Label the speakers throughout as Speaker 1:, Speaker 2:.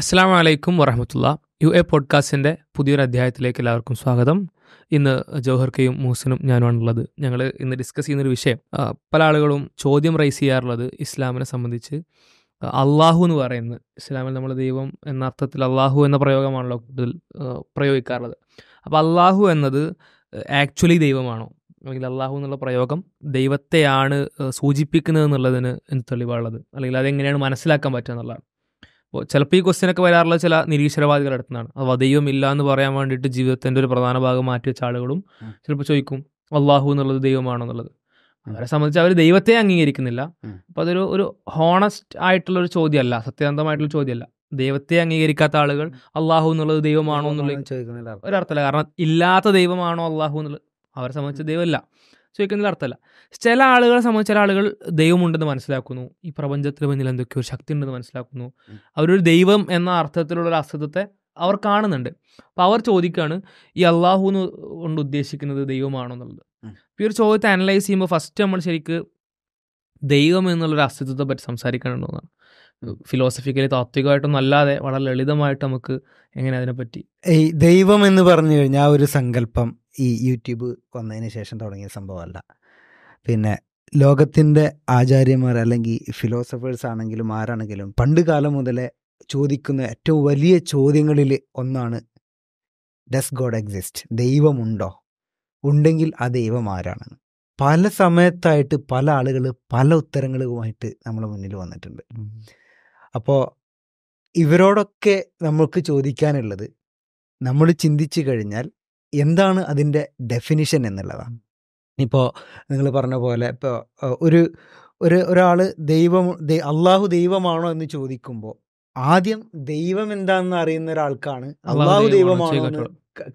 Speaker 1: അസ്സാം വലൈക്കും വറഹമത്തുള്ള യു എ പോഡ്കാസ്റ്റിൻ്റെ പുതിയൊരു അധ്യായത്തിലേക്ക് എല്ലാവർക്കും സ്വാഗതം ഇന്ന് ജവഹർ കെയും മുഹസിനും ഞാനുമാണുള്ളത് ഞങ്ങൾ ഇന്ന് ഡിസ്കസ് ചെയ്യുന്നൊരു വിഷയം പല ആളുകളും ചോദ്യം റൈസ് ചെയ്യാറുള്ളത് ഇസ്ലാമിനെ സംബന്ധിച്ച് അള്ളാഹു എന്ന് പറയുന്നത് ഇസ്ലാമിൽ നമ്മൾ ദൈവം എന്ന അർത്ഥത്തിൽ അള്ളാഹു എന്ന പ്രയോഗമാണല്ലോ കൂടുതൽ പ്രയോഗിക്കാറുള്ളത് അപ്പോൾ അള്ളാഹു എന്നത് ആക്ച്വലി ദൈവമാണോ അല്ലെങ്കിൽ അള്ളാഹു എന്നുള്ള പ്രയോഗം ദൈവത്തെയാണ് സൂചിപ്പിക്കുന്നത് എന്നുള്ളതിന് എന്ത് തെളിവാണുള്ളത് അല്ലെങ്കിൽ അതെങ്ങനെയാണ് മനസ്സിലാക്കാൻ പറ്റുക എന്നുള്ളതാണ് അപ്പോൾ ചിലപ്പോൾ ഈ ക്വസ്റ്റ്യനൊക്കെ വരാറുള്ള ചില നിരീശ്വരവാദികളുടെ അടുത്തുനിന്നാണ് അപ്പോൾ ദൈവമില്ല എന്ന് പറയാൻ വേണ്ടിയിട്ട് ജീവിതത്തിൻ്റെ ഒരു പ്രധാന ഭാഗം മാറ്റി വെച്ച ആളുകളും ചിലപ്പോൾ ചോദിക്കും അള്ളാഹു എന്നുള്ളത് ദൈവമാണോ എന്നുള്ളത് അവരെ സംബന്ധിച്ച് അവർ ദൈവത്തെ അംഗീകരിക്കുന്നില്ല അപ്പോൾ അതൊരു ഒരു ഹോണസ്റ്റ് ആയിട്ടുള്ള ഒരു ചോദ്യമല്ല സത്യസന്ധമായിട്ടുള്ള ചോദ്യമല്ല ദൈവത്തെ അംഗീകരിക്കാത്ത ആളുകൾ അള്ളാഹു എന്നുള്ളത് ദൈവമാണോ ചോദിക്കുന്നില്ല ഒരർത്ഥമല്ല കാരണം ഇല്ലാത്ത ദൈവമാണോ അള്ളാഹു എന്നുള്ളത് അവരെ സംബന്ധിച്ച് ദൈവമില്ല ചോദിക്കുന്നതിൽ അർത്ഥമല്ല ചില ആളുകളെ സംബന്ധിച്ച് ചില ആളുകൾ ദൈവമുണ്ടെന്ന് മനസ്സിലാക്കുന്നു ഈ പ്രപഞ്ചത്തിന് മുന്നിൽ എന്തൊക്കെയോ ഒരു ശക്തി ഉണ്ടെന്ന് മനസ്സിലാക്കുന്നു അവരൊരു ദൈവം എന്ന അർത്ഥത്തിലുള്ള ഒരു അസ്തിത്വത്തെ അവർ കാണുന്നുണ്ട് അപ്പോൾ അവർ ചോദിക്കുകയാണ് ഈ അള്ളാഹു എന്ന് കൊണ്ട് ഉദ്ദേശിക്കുന്നത് ദൈവമാണോ എന്നുള്ളത് അപ്പോൾ ഈ ഒരു ചോദ്യത്തെ അനലൈസ് ചെയ്യുമ്പോൾ ഫസ്റ്റ് നമ്മൾ ശരിക്ക് ദൈവം എന്നുള്ളൊരു അസ്തിത്വത്തെ പറ്റി എന്നാണ് ഫിലോസഫിക്കലി താത്വികമായിട്ടൊന്നും അല്ലാതെ വളരെ ലളിതമായിട്ട് നമുക്ക് എങ്ങനെ അതിനെപ്പറ്റി
Speaker 2: ഈ ദൈവം എന്ന് പറഞ്ഞു കഴിഞ്ഞാൽ ആ ഒരു സങ്കല്പം ഈ യൂട്യൂബ് വന്നതിന് ശേഷം തുടങ്ങിയ സംഭവമല്ല പിന്നെ ലോകത്തിൻ്റെ ആചാര്യന്മാർ അല്ലെങ്കിൽ ഫിലോസഫേഴ്സ് ആണെങ്കിലും ആരാണെങ്കിലും പണ്ട് കാലം മുതലേ ചോദിക്കുന്ന ഏറ്റവും വലിയ ചോദ്യങ്ങളിൽ ഒന്നാണ് ഡസ് ഗോഡ് എക്സിസ്റ്റ് ദൈവമുണ്ടോ ഉണ്ടെങ്കിൽ ആ ദൈവം ആരാണ് പല സമയത്തായിട്ട് പല ആളുകൾ പല ഉത്തരങ്ങളുമായിട്ട് നമ്മുടെ മുന്നിൽ വന്നിട്ടുണ്ട് അപ്പോൾ ഇവരോടൊക്കെ നമ്മൾക്ക് ചോദിക്കാനുള്ളത് നമ്മൾ ചിന്തിച്ചു കഴിഞ്ഞാൽ എന്താണ് അതിൻ്റെ ഡെഫിനിഷൻ എന്നുള്ളതാണ് ഇപ്പോൾ നിങ്ങൾ പറഞ്ഞ പോലെ ഇപ്പോൾ ഒരു ഒരു ഒരാൾ ദൈവം അള്ളാഹു ദൈവമാണോ എന്ന് ചോദിക്കുമ്പോൾ ആദ്യം ദൈവം എന്താണെന്ന് അറിയുന്ന ഒരാൾക്കാണ് അള്ളാഹു ദൈവമാണോ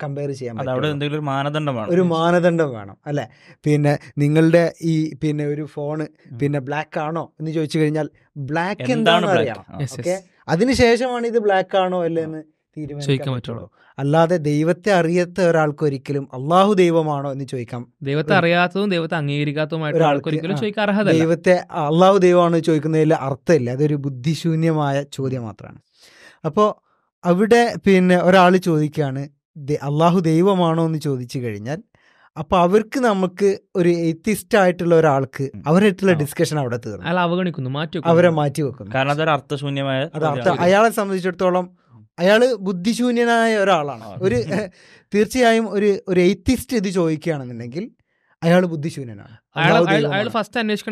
Speaker 2: കമ്പയർ ചെയ്യാൻ പറ്റും ഒരു മാനദണ്ഡം വേണം ഒരു മാനദണ്ഡം വേണം അല്ലെ പിന്നെ നിങ്ങളുടെ ഈ പിന്നെ ഒരു ഫോണ് പിന്നെ ബ്ലാക്ക് ആണോ എന്ന് ചോദിച്ചു കഴിഞ്ഞാൽ ബ്ലാക്ക് എന്താണെന്ന് അറിയണം ഓക്കെ അതിനുശേഷമാണ് ഇത് ബ്ലാക്ക് ആണോ അല്ലെന്ന് തീരുമാനിക്കാൻ പറ്റുള്ളൂ അല്ലാതെ ദൈവത്തെ അറിയാത്ത ഒരാൾക്ക് ഒരിക്കലും അള്ളാഹു ദൈവമാണോ എന്ന് ചോദിക്കാം
Speaker 1: ദൈവത്തെ അറിയാത്തതും ദൈവത്തെ അംഗീകരിക്കാത്തതുമായിട്ട് ഒരാൾക്കൊരിക്കലും ചോദിക്കാൻ ദൈവത്തെ
Speaker 2: അള്ളാഹു ദൈവമാണോ ചോദിക്കുന്നതിൽ അർത്ഥമില്ല അതൊരു ബുദ്ധിശൂന്യമായ ചോദ്യം മാത്രമാണ് അപ്പോൾ അവിടെ പിന്നെ ഒരാൾ ചോദിക്കുകയാണ് അള്ളാഹു ദൈവമാണോ എന്ന് ചോദിച്ചു കഴിഞ്ഞാൽ അപ്പൊ അവർക്ക് നമുക്ക് ഒരു എത്തിസ്റ്റ് ആയിട്ടുള്ള ഒരാൾക്ക് അവരായിട്ടുള്ള ഡിസ്കഷൻ അവിടെ തീർന്നു
Speaker 3: അവഗണിക്കുന്നു മാറ്റി അവരെ മാറ്റി വെക്കുന്നു കാരണം അർത്ഥശൂന്യമായ
Speaker 2: അയാളെ സംബന്ധിച്ചിടത്തോളം അയാള് ബുദ്ധിശൂന്യനായ ഒരാളാണ് ഒരു തീർച്ചയായും ഒരു ഒരു എയ്ത്തിസ്റ്റ് ഇത് ചോദിക്കുകയാണെന്നുണ്ടെങ്കിൽ അയാൾ ബുദ്ധിശൂന്യനാണ് അയാൾ
Speaker 1: ഫസ്റ്റ്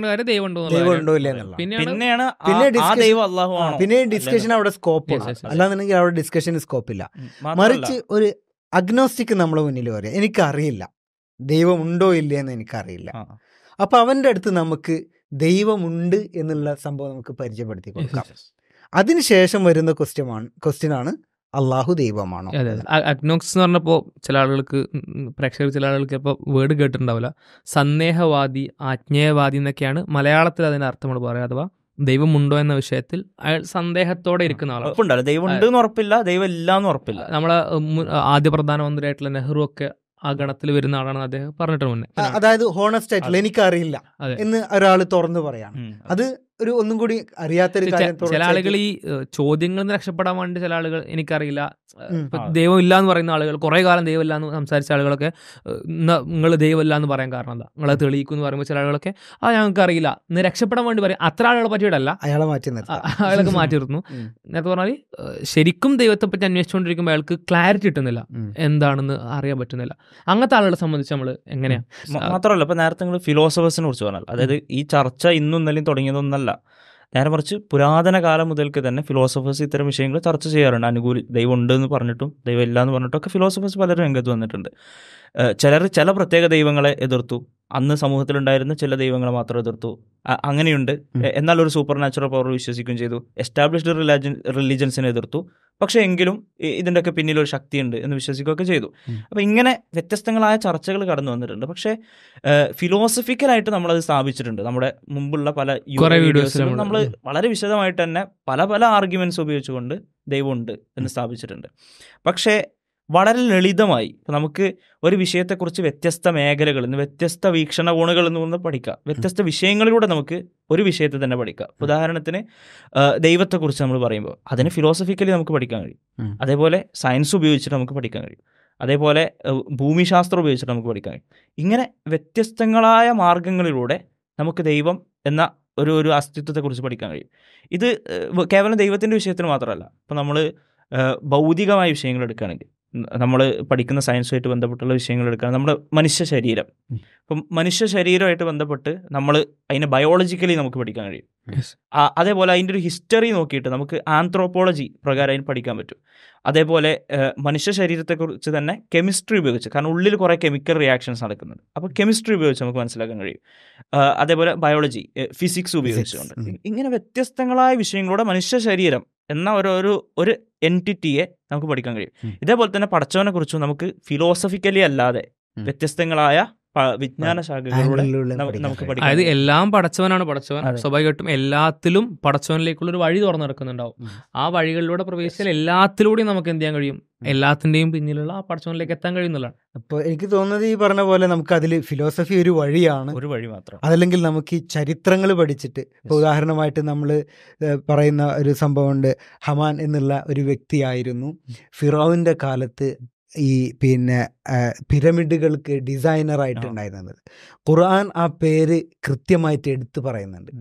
Speaker 1: പിന്നെ
Speaker 2: ഡിസ്കഷൻ അവിടെ സ്കോപ്പ് അല്ലാന്നുണ്ടെങ്കിൽ അവിടെ ഡിസ്കഷൻ സ്കോപ്പ് ഇല്ല മറിച്ച് ഒരു അഗ്നോസ്റ്റിക് നമ്മുടെ മുന്നിൽ പറയാം എനിക്കറിയില്ല ദൈവമുണ്ടോ ഇല്ലേ എന്ന് എനിക്കറിയില്ല അപ്പോൾ അവൻ്റെ അടുത്ത് നമുക്ക് ദൈവമുണ്ട് എന്നുള്ള സംഭവം നമുക്ക് പരിചയപ്പെടുത്തി കൊടുക്കാം അതിനുശേഷം വരുന്ന ക്വസ്റ്റ്യമാണ് ക്വസ്റ്റ്യനാണ് അള്ളാഹു ദൈവമാണോ
Speaker 1: അഗ്നോക്സ് എന്ന് പറഞ്ഞപ്പോൾ ചില ആളുകൾക്ക് പ്രേക്ഷകർ ചില ആളുകൾക്ക് ഇപ്പോൾ വേർഡ് കേട്ടിട്ടുണ്ടാവില്ല സന്ദേഹവാദി ആജ്ഞേയവാദി എന്നൊക്കെയാണ് മലയാളത്തിൽ അതിൻ്റെ അർത്ഥം പറയാം അഥവാ ദൈവമുണ്ടോ എന്ന വിഷയത്തിൽ അയാൾ സന്ദേഹത്തോടെ
Speaker 3: ഇരിക്കുന്ന ആളാണ് ഉറപ്പുണ്ടല്ലോ ദൈവം
Speaker 1: ഉണ്ട് എന്ന് ഉറപ്പില്ല ദൈവം ഇല്ല എന്ന് ഉറപ്പില്ല നമ്മളെ ആദ്യ പ്രധാനമന്ത്രിയായിട്ടുള്ള നെഹ്റു ഒക്കെ ആ ഗണത്തിൽ വരുന്ന ആളാണ് അദ്ദേഹം പറഞ്ഞിട്ട് മുന്നേ അതായത് ഹോണസ്റ്റ് ആയിട്ടുള്ള എനിക്കറിയില്ല എന്ന്
Speaker 2: ഒരാൾ തുറന്നു പറയാണ് അത് ഒരു ഒന്നും കൂടി അറിയാത്ത ചില ആളുകൾ
Speaker 1: ഈ ചോദ്യങ്ങളിൽ നിന്ന് രക്ഷപ്പെടാൻ വേണ്ടി ചില ആളുകൾ എനിക്കറിയില്ല ദൈവം ഇല്ല എന്ന് പറയുന്ന ആളുകൾ കുറേ കാലം ദൈവമില്ല എന്ന് സംസാരിച്ച ആളുകളൊക്കെ നിങ്ങൾ ദൈവമില്ല എന്ന് പറയാൻ കാരണം എന്താ നിങ്ങളെ തെളിയിക്കും എന്ന് പറയുമ്പോൾ ചില ആളുകളൊക്കെ ആ ഞങ്ങൾക്ക് അറിയില്ല ഇന്ന് രക്ഷപ്പെടാൻ വേണ്ടി പറയും അത്ര ആളുകളെ പറ്റിയിട്ടല്ല അയാളെ മാറ്റി അയാളൊക്കെ മാറ്റി നിർത്തുന്നു നേരത്തെ പറഞ്ഞാൽ ശരിക്കും ദൈവത്തെ പറ്റി അന്വേഷിച്ചുകൊണ്ടിരിക്കുമ്പോൾ അയാൾക്ക് ക്ലാരിറ്റി കിട്ടുന്നില്ല എന്താണെന്ന് അറിയാൻ പറ്റുന്നില്ല അങ്ങനത്തെ ആളുകളെ
Speaker 3: സംബന്ധിച്ച് നമ്മൾ എങ്ങനെയാണ് മാത്രമല്ല ഇപ്പൊ നേരത്തെ നിങ്ങൾ ഫിലോസഫേഴ്സിനെ കുറിച്ച് പറഞ്ഞാൽ അതായത് ഈ ചർച്ച ഇന്നും ഇന്നലെയും തുടങ്ങിയതൊന്നല്ല നേരെ മറിച്ച് പുരാതന കാലം മുതൽക്ക് തന്നെ ഫിലോസഫേഴ്സ് ഇത്തരം വിഷയങ്ങൾ ചർച്ച ചെയ്യാറുണ്ട് അനുകൂലി ദൈവം ഉണ്ട് എന്ന് പറഞ്ഞിട്ടും ദൈവം ഇല്ല എന്ന് ഒക്കെ ഫിലോസഫേഴ്സ് പലരും രംഗത്ത് വന്നിട്ടുണ്ട് ചിലർ ചില പ്രത്യേക ദൈവങ്ങളെ എതിർത്തു അന്ന് സമൂഹത്തിലുണ്ടായിരുന്ന ചില ദൈവങ്ങളെ മാത്രം എതിർത്തു അങ്ങനെയുണ്ട് എന്നാൽ ഒരു സൂപ്പർ നാച്ചുറൽ പവർ വിശ്വസിക്കുകയും ചെയ്തു എസ്റ്റാബ്ലിഷ്ഡ് റിലാജൻ റിലീജൻസിനെ എതിർത്തു പക്ഷേ എങ്കിലും ഇതിൻ്റെയൊക്കെ പിന്നിൽ ഒരു ശക്തിയുണ്ട് എന്ന് വിശ്വസിക്കുകയൊക്കെ ചെയ്തു അപ്പോൾ ഇങ്ങനെ വ്യത്യസ്തങ്ങളായ ചർച്ചകൾ കടന്നു വന്നിട്ടുണ്ട് പക്ഷേ ഫിലോസഫിക്കലായിട്ട് നമ്മളത് സ്ഥാപിച്ചിട്ടുണ്ട് നമ്മുടെ മുമ്പുള്ള പല വീഡിയോസിലും നമ്മൾ വളരെ വിശദമായിട്ട് തന്നെ പല പല ആർഗ്യുമെന്റ്സ് ഉപയോഗിച്ചുകൊണ്ട് ദൈവമുണ്ട് എന്ന് സ്ഥാപിച്ചിട്ടുണ്ട് പക്ഷേ വളരെ ലളിതമായി നമുക്ക് ഒരു വിഷയത്തെക്കുറിച്ച് വ്യത്യസ്ത മേഖലകളിൽ നിന്ന് വ്യത്യസ്ത വീക്ഷണകോണുകളിൽ നിന്ന് പഠിക്കാം വ്യത്യസ്ത വിഷയങ്ങളിലൂടെ നമുക്ക് ഒരു വിഷയത്തെ തന്നെ പഠിക്കാം ഉദാഹരണത്തിന് ദൈവത്തെക്കുറിച്ച് നമ്മൾ പറയുമ്പോൾ അതിന് ഫിലോസഫിക്കലി നമുക്ക് പഠിക്കാൻ കഴിയും അതേപോലെ സയൻസ് ഉപയോഗിച്ചിട്ട് നമുക്ക് പഠിക്കാൻ കഴിയും അതേപോലെ ഭൂമിശാസ്ത്രം ഉപയോഗിച്ചിട്ട് നമുക്ക് പഠിക്കാൻ കഴിയും ഇങ്ങനെ വ്യത്യസ്തങ്ങളായ മാർഗങ്ങളിലൂടെ നമുക്ക് ദൈവം എന്ന ഒരു ഒരു അസ്തിത്വത്തെക്കുറിച്ച് പഠിക്കാൻ കഴിയും ഇത് കേവലം ദൈവത്തിൻ്റെ വിഷയത്തിന് മാത്രമല്ല ഇപ്പം നമ്മൾ ഭൗതികമായ വിഷയങ്ങൾ എടുക്കുകയാണെങ്കിൽ നമ്മൾ പഠിക്കുന്ന സയൻസുമായിട്ട് ബന്ധപ്പെട്ടുള്ള വിഷയങ്ങൾ എടുക്കുക നമ്മുടെ മനുഷ്യ ശരീരം അപ്പം മനുഷ്യ ശരീരമായിട്ട് ബന്ധപ്പെട്ട് നമ്മൾ അതിനെ ബയോളജിക്കലി നമുക്ക് പഠിക്കാൻ കഴിയും അതേപോലെ അതിൻ്റെ ഒരു ഹിസ്റ്ററി നോക്കിയിട്ട് നമുക്ക് ആന്ത്രോപോളജി പ്രകാരം അതിന് പഠിക്കാൻ പറ്റും അതേപോലെ മനുഷ്യ ശരീരത്തെക്കുറിച്ച് തന്നെ കെമിസ്ട്രി ഉപയോഗിച്ച് കാരണം ഉള്ളിൽ കുറേ കെമിക്കൽ റിയാക്ഷൻസ് നടക്കുന്നുണ്ട് അപ്പോൾ കെമിസ്ട്രി ഉപയോഗിച്ച് നമുക്ക് മനസ്സിലാക്കാൻ കഴിയും അതേപോലെ ബയോളജി ഫിസിക്സ് ഉപയോഗിച്ചുകൊണ്ട് ഇങ്ങനെ വ്യത്യസ്തങ്ങളായ വിഷയങ്ങളോടെ മനുഷ്യ ശരീരം എന്ന ഒരു ഒരു ഒരു എൻറ്റിറ്റിയെ നമുക്ക് പഠിക്കാൻ കഴിയും ഇതേപോലെ തന്നെ പടച്ചവനെ കുറിച്ചും നമുക്ക് ഫിലോസഫിക്കലി അല്ലാതെ വ്യത്യസ്തങ്ങളായ വിജ്ഞാന നമുക്ക് അതായത്
Speaker 1: എല്ലാം പടച്ചവനാണ് പടച്ചവൻ സ്വാഭാവികമായിട്ടും എല്ലാത്തിലും പടച്ചവനിലേക്കുള്ള ഒരു വഴി തുറന്നു നടക്കുന്നുണ്ടാവും ആ വഴികളിലൂടെ പ്രവേശിച്ചാൽ എല്ലാത്തിലൂടെയും നമുക്ക് എന്ത് ചെയ്യാൻ കഴിയും എല്ലാത്തിന്റെയും പിന്നിലുള്ള ആ പടച്ചവനിലേക്ക് എത്താൻ കഴിയുന്നതാണ്
Speaker 2: അപ്പൊ എനിക്ക് തോന്നുന്നത് ഈ പറഞ്ഞ പോലെ നമുക്ക് അതിൽ ഫിലോസഫി ഒരു വഴിയാണ് ഒരു വഴി മാത്രം അതല്ലെങ്കിൽ നമുക്ക് ഈ ചരിത്രങ്ങൾ പഠിച്ചിട്ട് ഇപ്പൊ ഉദാഹരണമായിട്ട് നമ്മൾ പറയുന്ന ഒരു സംഭവമുണ്ട് ഹമാൻ എന്നുള്ള ഒരു വ്യക്തിയായിരുന്നു ഫിറോവിന്റെ കാലത്ത് ഈ പിന്നെ പിരമിഡുകൾക്ക് ഉണ്ടായിരുന്നത് ഖുർആൻ ആ പേര് കൃത്യമായിട്ട് എടുത്തു പറയുന്നുണ്ട്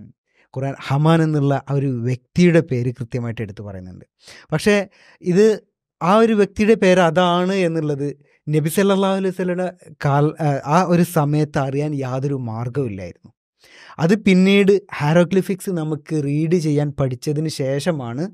Speaker 2: ഖുർആൻ ഹമാൻ എന്നുള്ള ആ ഒരു വ്യക്തിയുടെ പേര് കൃത്യമായിട്ട് എടുത്തു പറയുന്നുണ്ട് പക്ഷേ ഇത് ആ ഒരു വ്യക്തിയുടെ പേര് അതാണ് എന്നുള്ളത് നബി സല്ലാ അലൈവല്ലയുടെ കാൽ ആ ഒരു സമയത്ത് അറിയാൻ യാതൊരു മാർഗമില്ലായിരുന്നു അത് പിന്നീട് ഹാരോഗ്ലിഫിക്സ് നമുക്ക് റീഡ് ചെയ്യാൻ പഠിച്ചതിന് ശേഷമാണ്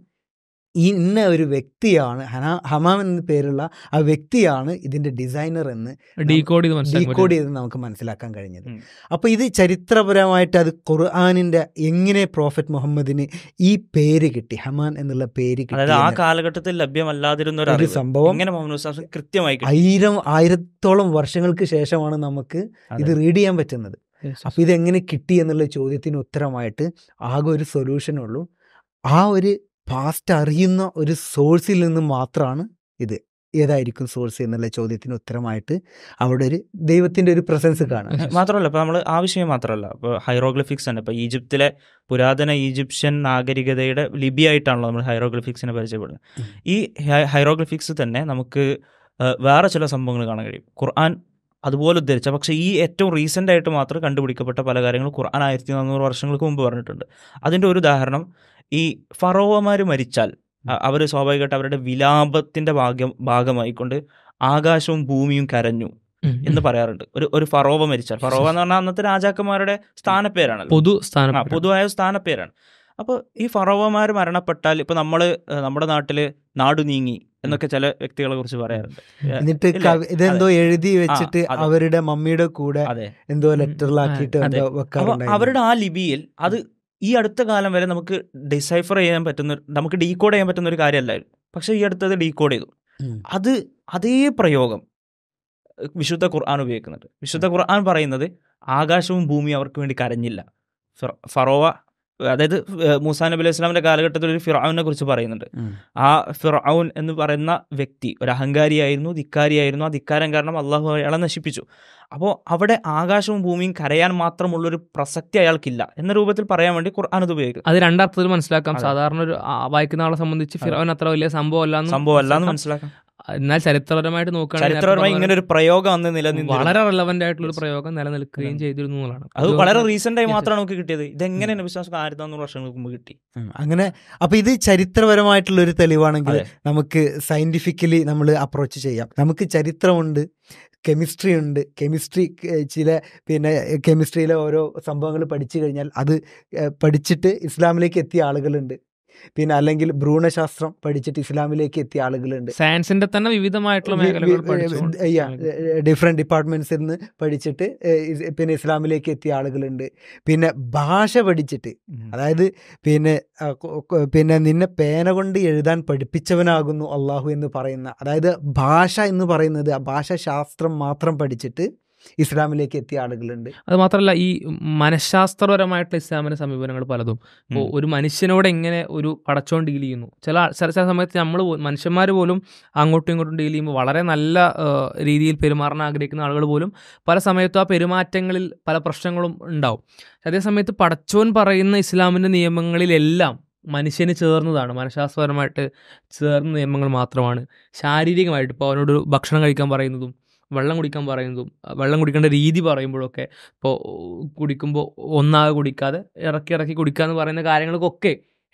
Speaker 2: ഈ ഇന്ന ഒരു വ്യക്തിയാണ് ഹനാ ഹമാം എന്ന പേരുള്ള ആ വ്യക്തിയാണ് ഇതിൻ്റെ ഡിസൈനർ എന്ന് ഡീകോഡ് ഡീകോഡ് ചെയ്ത് നമുക്ക് മനസ്സിലാക്കാൻ കഴിഞ്ഞത് അപ്പോൾ ഇത് ചരിത്രപരമായിട്ട് അത് ഖുർആാനിൻ്റെ എങ്ങനെ പ്രോഫറ്റ് മുഹമ്മദിന് ഈ പേര് കിട്ടി ഹമാൻ എന്നുള്ള പേര് കിട്ടി ആ കാലഘട്ടത്തിൽ
Speaker 3: ലഭ്യമല്ലാതിരുന്ന ഒരു സംഭവം കൃത്യമായി
Speaker 2: ആയിരം ആയിരത്തോളം വർഷങ്ങൾക്ക് ശേഷമാണ് നമുക്ക് ഇത് റീഡ് ചെയ്യാൻ പറ്റുന്നത് അപ്പം ഇതെങ്ങനെ കിട്ടി എന്നുള്ള ചോദ്യത്തിന് ഉത്തരമായിട്ട് ആകെ ഒരു സൊല്യൂഷനുള്ളൂ ആ ഒരു പാസ്റ്റ് അറിയുന്ന ഒരു സോഴ്സിൽ നിന്ന് മാത്രമാണ് ഇത് ഏതായിരിക്കും സോഴ്സ് എന്നുള്ള ചോദ്യത്തിന് ഉത്തരമായിട്ട് അവിടെ ഒരു ദൈവത്തിൻ്റെ ഒരു പ്രസൻസ് കാണാം
Speaker 3: മാത്രമല്ല ഇപ്പോൾ നമ്മൾ വിഷയം മാത്രമല്ല ഇപ്പോൾ ഹൈറോഗ്ലിഫിക്സ് ആണ് ഇപ്പോൾ ഈജിപ്തിലെ പുരാതന ഈജിപ്ഷ്യൻ നാഗരികതയുടെ ലിപിയായിട്ടാണല്ലോ നമ്മൾ ഹൈറോഗ്ലിഫിക്സിനെ പരിചയപ്പെടുന്നത് ഈ ഹൈറോഗ്ലിഫിക്സ് തന്നെ നമുക്ക് വേറെ ചില സംഭവങ്ങൾ കാണാൻ കഴിയും ഖുർആൻ അതുപോലെ ഉദ്ധരിച്ച പക്ഷേ ഈ ഏറ്റവും റീസെൻ്റ് ആയിട്ട് മാത്രം കണ്ടുപിടിക്കപ്പെട്ട പല കാര്യങ്ങളും ഖുർആൻ ആയിരത്തി നാനൂറ് വർഷങ്ങൾക്ക് മുമ്പ് പറഞ്ഞിട്ടുണ്ട് അതിൻ്റെ ഒരു ഉദാഹരണം ഈ ഫറോവമാർ മരിച്ചാൽ അവർ സ്വാഭാവികമായിട്ട് അവരുടെ വിലാപത്തിന്റെ ഭാഗ്യം ഭാഗമായിക്കൊണ്ട് ആകാശവും ഭൂമിയും കരഞ്ഞു എന്ന് പറയാറുണ്ട് ഒരു ഒരു ഫറോവ മരിച്ചാൽ ഫറോവ എന്ന് പറഞ്ഞാൽ അന്നത്തെ രാജാക്കന്മാരുടെ സ്ഥാനപ്പേരാണ് പൊതു സ്ഥാന പൊതുവായ സ്ഥാനപ്പേരാണ് അപ്പോൾ ഈ ഫറോവമാർ മരണപ്പെട്ടാൽ ഇപ്പൊ നമ്മൾ നമ്മുടെ നാട്ടില് നാടു നീങ്ങി എന്നൊക്കെ ചില വ്യക്തികളെ കുറിച്ച് പറയാറുണ്ട്
Speaker 2: എന്നിട്ട് ഇതെന്തോ എഴുതി വെച്ചിട്ട് അവരുടെ മമ്മിയുടെ കൂടെ എന്തോ ലെറ്ററിലാക്കിയിട്ട്
Speaker 3: അവരുടെ ആ ലിപിയിൽ അത് ഈ അടുത്ത കാലം വരെ നമുക്ക് ഡിസൈഫർ ചെയ്യാൻ പറ്റുന്ന നമുക്ക് ഡീകോഡ് ചെയ്യാൻ പറ്റുന്ന ഒരു കാര്യമല്ലായിരുന്നു പക്ഷേ ഈ അടുത്തത് ഡീകോഡ് ചെയ്തു അത് അതേ പ്രയോഗം വിശുദ്ധ ഖുർആൻ ഉപയോഗിക്കുന്നുണ്ട് വിശുദ്ധ ഖുർആൻ പറയുന്നത് ആകാശവും ഭൂമിയും അവർക്ക് വേണ്ടി കരഞ്ഞില്ല ഫറോവ അതായത് മൂസാ നബി അലൈഹി സ്വലാമിന്റെ കാലഘട്ടത്തിൽ ഒരു ഫിറൌനെ കുറിച്ച് പറയുന്നുണ്ട് ആ ഫിറൌൻ എന്ന് പറയുന്ന വ്യക്തി ഒരു അഹങ്കാരിയായിരുന്നു ധിക്കാരിയായിരുന്നു ആ ധിക്കാരം കാരണം അള്ളാഹു അയാളെ നശിപ്പിച്ചു അപ്പോൾ അവിടെ ആകാശവും ഭൂമിയും കരയാൻ മാത്രമുള്ള ഒരു പ്രസക്തി അയാൾക്കില്ല എന്ന രൂപത്തിൽ പറയാൻ വേണ്ടി ഖുർആൻ ഇത് ഉപയോഗിക്കും അത്
Speaker 1: രണ്ടർത്ഥത്തിൽ മനസ്സിലാക്കാം സാധാരണ ഒരു വായിക്കുന്ന ആളെ സംബന്ധിച്ച് ഫിറൌൻ അത്ര വലിയ സംഭവമല്ല സംഭവം എന്ന് മനസ്സിലാക്കാം എന്നാൽ ചരിത്രപരമായിട്ട് നോക്കുകയാണെങ്കിൽ ചരിത്രപരമായി ഇങ്ങനെ ഒരു പ്രയോഗം അന്ന് നിലനിന്നു വളരെ റിലവന്റ് ആയിട്ടുള്ള ഒരു പ്രയോഗം നിലനിൽക്കുകയും ചെയ്തിരുന്നു എന്നുള്ളതാണ് അത് വളരെ റീസെന്റ്
Speaker 3: ആയി മാത്രമാണ് നമുക്ക് കിട്ടിയത് ഇതെങ്ങനെ വിശ്വാസം ആയിരത്തി നാനൂറ് വർഷങ്ങൾക്ക് മുമ്പ് കിട്ടി
Speaker 2: അങ്ങനെ അപ്പൊ ഇത് ചരിത്രപരമായിട്ടുള്ള ഒരു തെളിവാണെങ്കിൽ നമുക്ക് സയന്റിഫിക്കലി നമ്മൾ അപ്രോച്ച് ചെയ്യാം നമുക്ക് ചരിത്രമുണ്ട് കെമിസ്ട്രി ഉണ്ട് കെമിസ്ട്രി ചില പിന്നെ കെമിസ്ട്രിയിലെ ഓരോ സംഭവങ്ങൾ പഠിച്ചു കഴിഞ്ഞാൽ അത് പഠിച്ചിട്ട് ഇസ്ലാമിലേക്ക് എത്തിയ ആളുകളുണ്ട് പിന്നെ അല്ലെങ്കിൽ ഭ്രൂണശാസ്ത്രം പഠിച്ചിട്ട് ഇസ്ലാമിലേക്ക് എത്തിയ ആളുകളുണ്ട്
Speaker 1: സയൻസിന്റെ തന്നെ വിവിധമായിട്ടുള്ള
Speaker 2: ഡിഫറെന്റ് ഡിപ്പാർട്ട്മെന്റ്സിൽ നിന്ന് പഠിച്ചിട്ട് പിന്നെ ഇസ്ലാമിലേക്ക് എത്തിയ ആളുകളുണ്ട് പിന്നെ ഭാഷ പഠിച്ചിട്ട് അതായത് പിന്നെ പിന്നെ നിന്നെ പേന കൊണ്ട് എഴുതാൻ പഠിപ്പിച്ചവനാകുന്നു അള്ളാഹു എന്ന് പറയുന്ന അതായത് ഭാഷ എന്ന് പറയുന്നത് ആ ഭാഷാശാസ്ത്രം മാത്രം പഠിച്ചിട്ട് ഇസ്ലാമിലേക്ക് എത്തിയ ആളുകളുണ്ട്
Speaker 1: അത് മാത്രമല്ല ഈ മനഃശാസ്ത്രപരമായിട്ടുള്ള ഇസ്ലാമിൻ്റെ സമീപനങ്ങൾ പലതും ഇപ്പോൾ ഒരു മനുഷ്യനോട് എങ്ങനെ ഒരു പടച്ചോൺ ഡീൽ ചെയ്യുന്നു ചില ചില ചില സമയത്ത് നമ്മൾ മനുഷ്യന്മാർ പോലും അങ്ങോട്ടും ഇങ്ങോട്ടും ഡീൽ ചെയ്യുമ്പോൾ വളരെ നല്ല രീതിയിൽ പെരുമാറാൻ ആഗ്രഹിക്കുന്ന ആളുകൾ പോലും പല സമയത്തും ആ പെരുമാറ്റങ്ങളിൽ പല പ്രശ്നങ്ങളും ഉണ്ടാവും അതേസമയത്ത് പടച്ചോൻ പറയുന്ന ഇസ്ലാമിൻ്റെ നിയമങ്ങളിലെല്ലാം മനുഷ്യന് ചേർന്നതാണ് മനഃശാസ്ത്രപരമായിട്ട് ചേർന്ന നിയമങ്ങൾ മാത്രമാണ് ശാരീരികമായിട്ട് ഇപ്പോൾ അവനോട് ഭക്ഷണം കഴിക്കാൻ പറയുന്നതും വെള്ളം കുടിക്കാൻ പറയുന്നതും വെള്ളം കുടിക്കേണ്ട രീതി പറയുമ്പോഴൊക്കെ ഇപ്പോൾ കുടിക്കുമ്പോൾ ഒന്നാകെ കുടിക്കാതെ ഇറക്കി ഇറക്കി കുടിക്കുക എന്ന് പറയുന്ന കാര്യങ്ങൾക്കൊക്കെ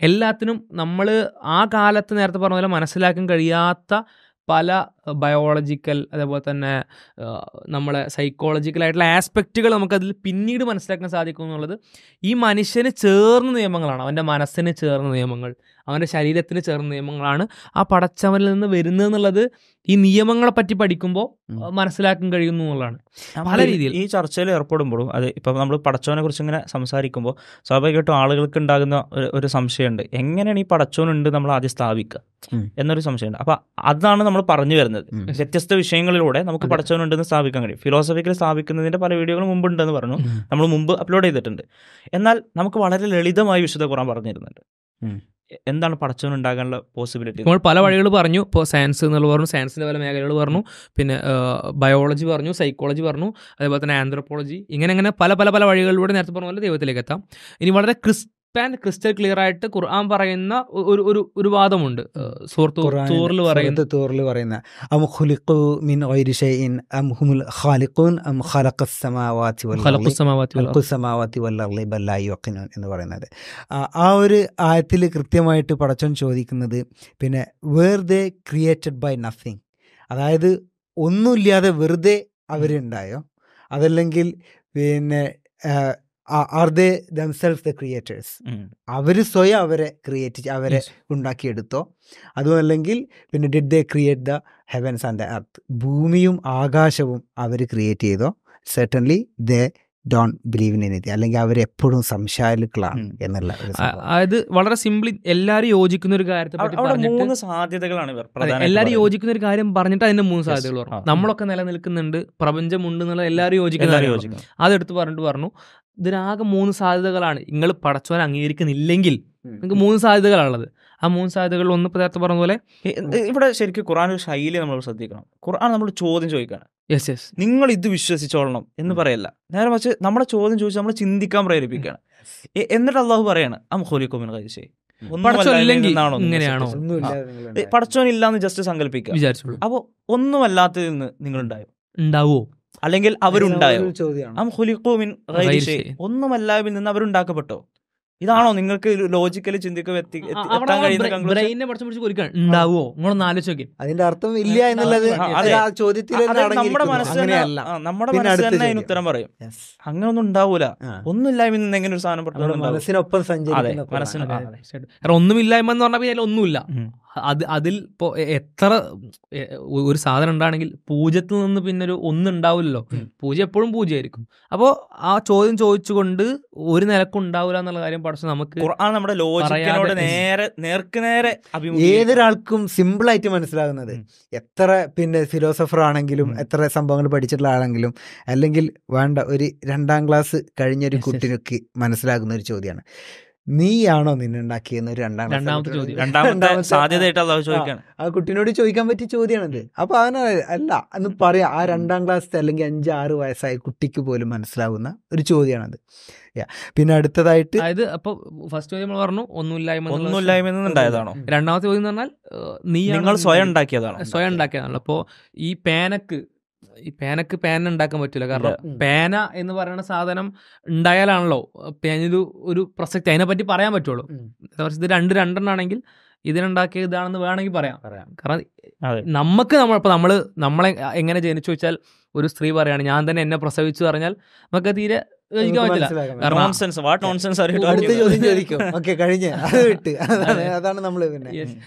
Speaker 1: എല്ലാത്തിനും നമ്മൾ ആ കാലത്ത് നേരത്തെ പറഞ്ഞ പോലെ മനസ്സിലാക്കാൻ കഴിയാത്ത പല ബയോളജിക്കൽ അതേപോലെ തന്നെ നമ്മളെ സൈക്കോളജിക്കലായിട്ടുള്ള ആസ്പെക്റ്റുകൾ നമുക്കതിൽ പിന്നീട് മനസ്സിലാക്കാൻ സാധിക്കും എന്നുള്ളത് ഈ മനുഷ്യന് ചേർന്ന നിയമങ്ങളാണ് അവൻ്റെ മനസ്സിന് ചേർന്ന നിയമങ്ങൾ അവൻ്റെ ശരീരത്തിന് ചേർന്ന നിയമങ്ങളാണ് ആ പടച്ചവനിൽ നിന്ന് വരുന്നത് എന്നുള്ളത് ഈ നിയമങ്ങളെ പറ്റി പഠിക്കുമ്പോൾ മനസ്സിലാക്കാൻ കഴിയുന്നു എന്നുള്ളതാണ്
Speaker 3: പല രീതിയിൽ ഈ ചർച്ചയിൽ ഏർപ്പെടുമ്പോഴും അത് ഇപ്പം നമ്മൾ പടച്ചവനെ കുറിച്ച് ഇങ്ങനെ സംസാരിക്കുമ്പോൾ സ്വാഭാവികമായിട്ടും ആളുകൾക്ക് ഉണ്ടാകുന്ന ഒരു സംശയമുണ്ട് എങ്ങനെയാണ് ഈ പടച്ചവനുണ്ട് നമ്മൾ ആദ്യം സ്ഥാപിക്കുക എന്നൊരു സംശയമുണ്ട് അപ്പൊ അതാണ് നമ്മൾ പറഞ്ഞു വരുന്നത് വ്യത്യസ്ത വിഷയങ്ങളിലൂടെ നമുക്ക് പടച്ചവനുണ്ടെന്ന് സ്ഥാപിക്കാൻ കഴിയും ഫിലോസഫിക്കൽ സ്ഥാപിക്കുന്നതിന്റെ പല വീഡിയോകളും മുമ്പ് ഉണ്ടെന്ന് പറഞ്ഞു നമ്മൾ മുമ്പ് അപ്ലോഡ് ചെയ്തിട്ടുണ്ട് എന്നാൽ നമുക്ക് വളരെ ലളിതമായി വിശുദ്ധ കുറാൻ പറഞ്ഞിരുന്നുണ്ട് എന്താണ് ഉണ്ടാകാനുള്ള പോസിബിലിറ്റി നമ്മൾ പല വഴികൾ
Speaker 1: പറഞ്ഞു ഇപ്പോൾ സയൻസ് എന്നുള്ള പറഞ്ഞു സയൻസിൻ്റെ പല മേഖലകൾ പറഞ്ഞു പിന്നെ ബയോളജി പറഞ്ഞു സൈക്കോളജി പറഞ്ഞു അതേപോലെ തന്നെ ആന്ത്രോപോളജി ഇങ്ങനെ അങ്ങനെ പല പല പല വഴികളിലൂടെ നേരത്തെ പറഞ്ഞ പോലെ ദൈവത്തിലേക്ക് എത്താം ഇനി വളരെ ക്രിസ് ആൻഡ് ക്രിസ്റ്റൽ ക്ലിയർ ആയിട്ട് ഖുർആൻ പറയുന്ന ഒരു ഒരു ഒരു വാദമുണ്ട് സൂറത്ത് പറയുന്ന
Speaker 2: തൂറിൽ പറയുന്ന അം ഖുലിഖു മിൻ ഗൈരി അം ഹുമുൽ ഖാലിഖൂൻ അം ഖലഖസ് സമാവാതി വൽ ഖലഖസ് സമാവാതി വൽ സമാവാതി ലാ യുഖിനൂൻ എന്ന് പറയുന്നത് ആ ഒരു ആയത്തിൽ കൃത്യമായിട്ട് പടച്ചോൻ ചോദിക്കുന്നത് പിന്നെ where they created by nothing അതായത് ഒന്നുമില്ലാതെ വെറുതെ അവരുണ്ടായോ അതല്ലെങ്കിൽ പിന്നെ are they themselves the creators അവർ സ്വയം അവരെ ക്രിയേറ്റ് അവരെ ഉണ്ടാക്കിയെടുത്തോ അതുമല്ലെങ്കിൽ പിന്നെ did they create the heavens and the earth ഭൂമിയും ആകാശവും അവർ ക്രിയേറ്റ് ചെയ്തോ certainly they don't believe in anything അല്ലെങ്കിൽ അവർ എപ്പോഴും സംശയാലുക്കളാണ് എന്നുള്ള
Speaker 1: അതായത് വളരെ സിമ്പിളി എല്ലാവരും യോജിക്കുന്ന ഒരു കാര്യത്തെ
Speaker 3: സാധ്യതകളാണ് എല്ലാവരും യോജിക്കുന്ന
Speaker 1: ഒരു കാര്യം പറഞ്ഞിട്ട് അതിന്റെ മൂന്ന് സാധ്യതകൾ പറഞ്ഞു നമ്മളൊക്കെ നിലനിൽക്കുന്നുണ്ട് പ്രപഞ്ചമുണ്ട് എന്നുള്ള എല്ലാവരും യോജിക്കുന്ന അതെടുത്ത് പറഞ്ഞിട്ട് പറഞ്ഞു ഇതിനാകെ മൂന്ന് സാധ്യതകളാണ് നിങ്ങൾ പടച്ചവൻ
Speaker 3: അംഗീകരിക്കുന്നില്ലെങ്കിൽ നിങ്ങൾക്ക് മൂന്ന് സാധ്യതകളാണുള്ളത് ആ മൂന്ന് സാധ്യതകളിൽ ഒന്ന് നേരത്തെ പറഞ്ഞ പോലെ ഇവിടെ ശരിക്കും ഖുർആൻ ഒരു ശൈലി നമ്മൾ ശ്രദ്ധിക്കണം ഖുർആൻ നമ്മൾ ചോദ്യം ചോദിക്കണം യെസ് യെസ് നിങ്ങൾ ഇത് വിശ്വസിച്ചോളണം എന്ന് പറയല്ല നേരെ പക്ഷെ നമ്മളെ ചോദ്യം ചോദിച്ച് നമ്മൾ ചിന്തിക്കാൻ പ്രേരിപ്പിക്കുകയാണ് എന്നിട്ട് അള്ളാഹു പറയാണ് അം ഹോലിക്കോമിൻ കഴിച്ചേ പടച്ചോനില്ലാന്ന് ജസ്റ്റ് സങ്കല്പിക്കുക അപ്പൊ ഒന്നുമല്ലാത്തതിൽ നിന്ന് നിങ്ങൾ ഉണ്ടായോ ഉണ്ടാവോ അല്ലെങ്കിൽ അവരുണ്ടായോ ഒന്നുമല്ലാവിൽ നിന്ന് അവരുണ്ടാക്കപ്പെട്ടോ ഇതാണോ നിങ്ങൾക്ക് ലോജിക്കലി ചിന്തിക്കാൻ ഉണ്ടാവോ നിങ്ങളൊന്ന് ആലോചിക്കും അതിന്റെ അർത്ഥം ഇല്ല എന്നുള്ളത് നമ്മുടെ മനസ്സിലല്ല നമ്മുടെ മനസ്സിൽ തന്നെ അതിന് ഉത്തരം പറയും അങ്ങനെ ഒന്നും ഉണ്ടാവൂല ഒന്നുമില്ലായ്മ എങ്ങനെ ഒരു സാധനം മനസ്സിനൊപ്പം സഞ്ചരിക്കും
Speaker 1: മനസ്സിനൊപ്പം
Speaker 3: ഒന്നുമില്ലായ്മ എന്ന് പറഞ്ഞാൽ ഒന്നുമില്ല അത് അതിൽ ഇപ്പോൾ
Speaker 1: എത്ര ഒരു സാധനം ഉണ്ടാണെങ്കിൽ പൂജ്യത്തിൽ നിന്ന് പിന്നെ ഒരു ഒന്നുണ്ടാവില്ലല്ലോ പൂജ എപ്പോഴും പൂജയായിരിക്കും അപ്പോൾ ആ ചോദ്യം ചോദിച്ചുകൊണ്ട് ഒരു നിലക്കും ഉണ്ടാവില്ല എന്നുള്ള കാര്യം
Speaker 3: പഠിച്ചു നമുക്ക് നമ്മുടെ ലോജിക്കിനോട് നേരെ നേർക്ക് നേരെ ഏതൊരാൾക്കും
Speaker 2: സിമ്പിൾ ആയിട്ട് മനസ്സിലാകുന്നത് എത്ര പിന്നെ ഫിലോസഫർ ആണെങ്കിലും എത്ര സംഭവങ്ങൾ പഠിച്ചിട്ടുള്ള ആളെങ്കിലും അല്ലെങ്കിൽ വേണ്ട ഒരു രണ്ടാം ക്ലാസ് കഴിഞ്ഞൊരു കുട്ടിനൊക്കെ മനസ്സിലാകുന്ന ഒരു ചോദ്യമാണ് നീയാണോ നിന്നെ ഉണ്ടാക്കിയെന്ന് രണ്ടാമത്തെ ചോദ്യം ആ കുട്ടീനോട് ചോദിക്കാൻ പറ്റിയ ചോദ്യമാണത് അപ്പൊ അവന് അല്ല എന്ന് പറയാം ആ രണ്ടാം ക്ലാസ്സിലെ അല്ലെങ്കിൽ അഞ്ച് ആറ് വയസ്സായ കുട്ടിക്ക് പോലും മനസ്സിലാവുന്ന ഒരു ചോദ്യമാണത് പിന്നെ അടുത്തതായിട്ട് അതായത്
Speaker 1: അപ്പൊ ഫസ്റ്റ് ചോദ്യം പറഞ്ഞു ഒന്നുമില്ലായ്മ ഒന്നുമില്ലായ്മ രണ്ടാമത്തെ ചോദ്യം എന്ന് പറഞ്ഞാൽ നീ നിങ്ങൾ സ്വയം ഉണ്ടാക്കിയതാണ് സ്വയം ഉണ്ടാക്കിയതാണല്ലോ അപ്പോൾ ഈ പേനക്ക് ഈ പേനക്ക് പേന ഉണ്ടാക്കാൻ പറ്റില്ല കാരണം പേന എന്ന് പറയുന്ന സാധനം ഉണ്ടായാലാണല്ലോ പേനൊരു ഒരു പ്രസക്തി അതിനെപ്പറ്റി പറയാൻ പറ്റുള്ളൂ ഇത് രണ്ട് രണ്ടെണ്ണാണെങ്കിൽ ഇതിനുണ്ടാക്കിയ ഇതാണെന്ന് വേണമെങ്കിൽ പറയാം കാരണം നമുക്ക് നമ്മൾ ഇപ്പൊ നമ്മള് നമ്മളെ എങ്ങനെ ജനിച്ചു വെച്ചാൽ ഒരു സ്ത്രീ പറയുകയാണ് ഞാൻ തന്നെ എന്നെ പ്രസവിച്ചു പറഞ്ഞാൽ നമുക്ക് തീരെ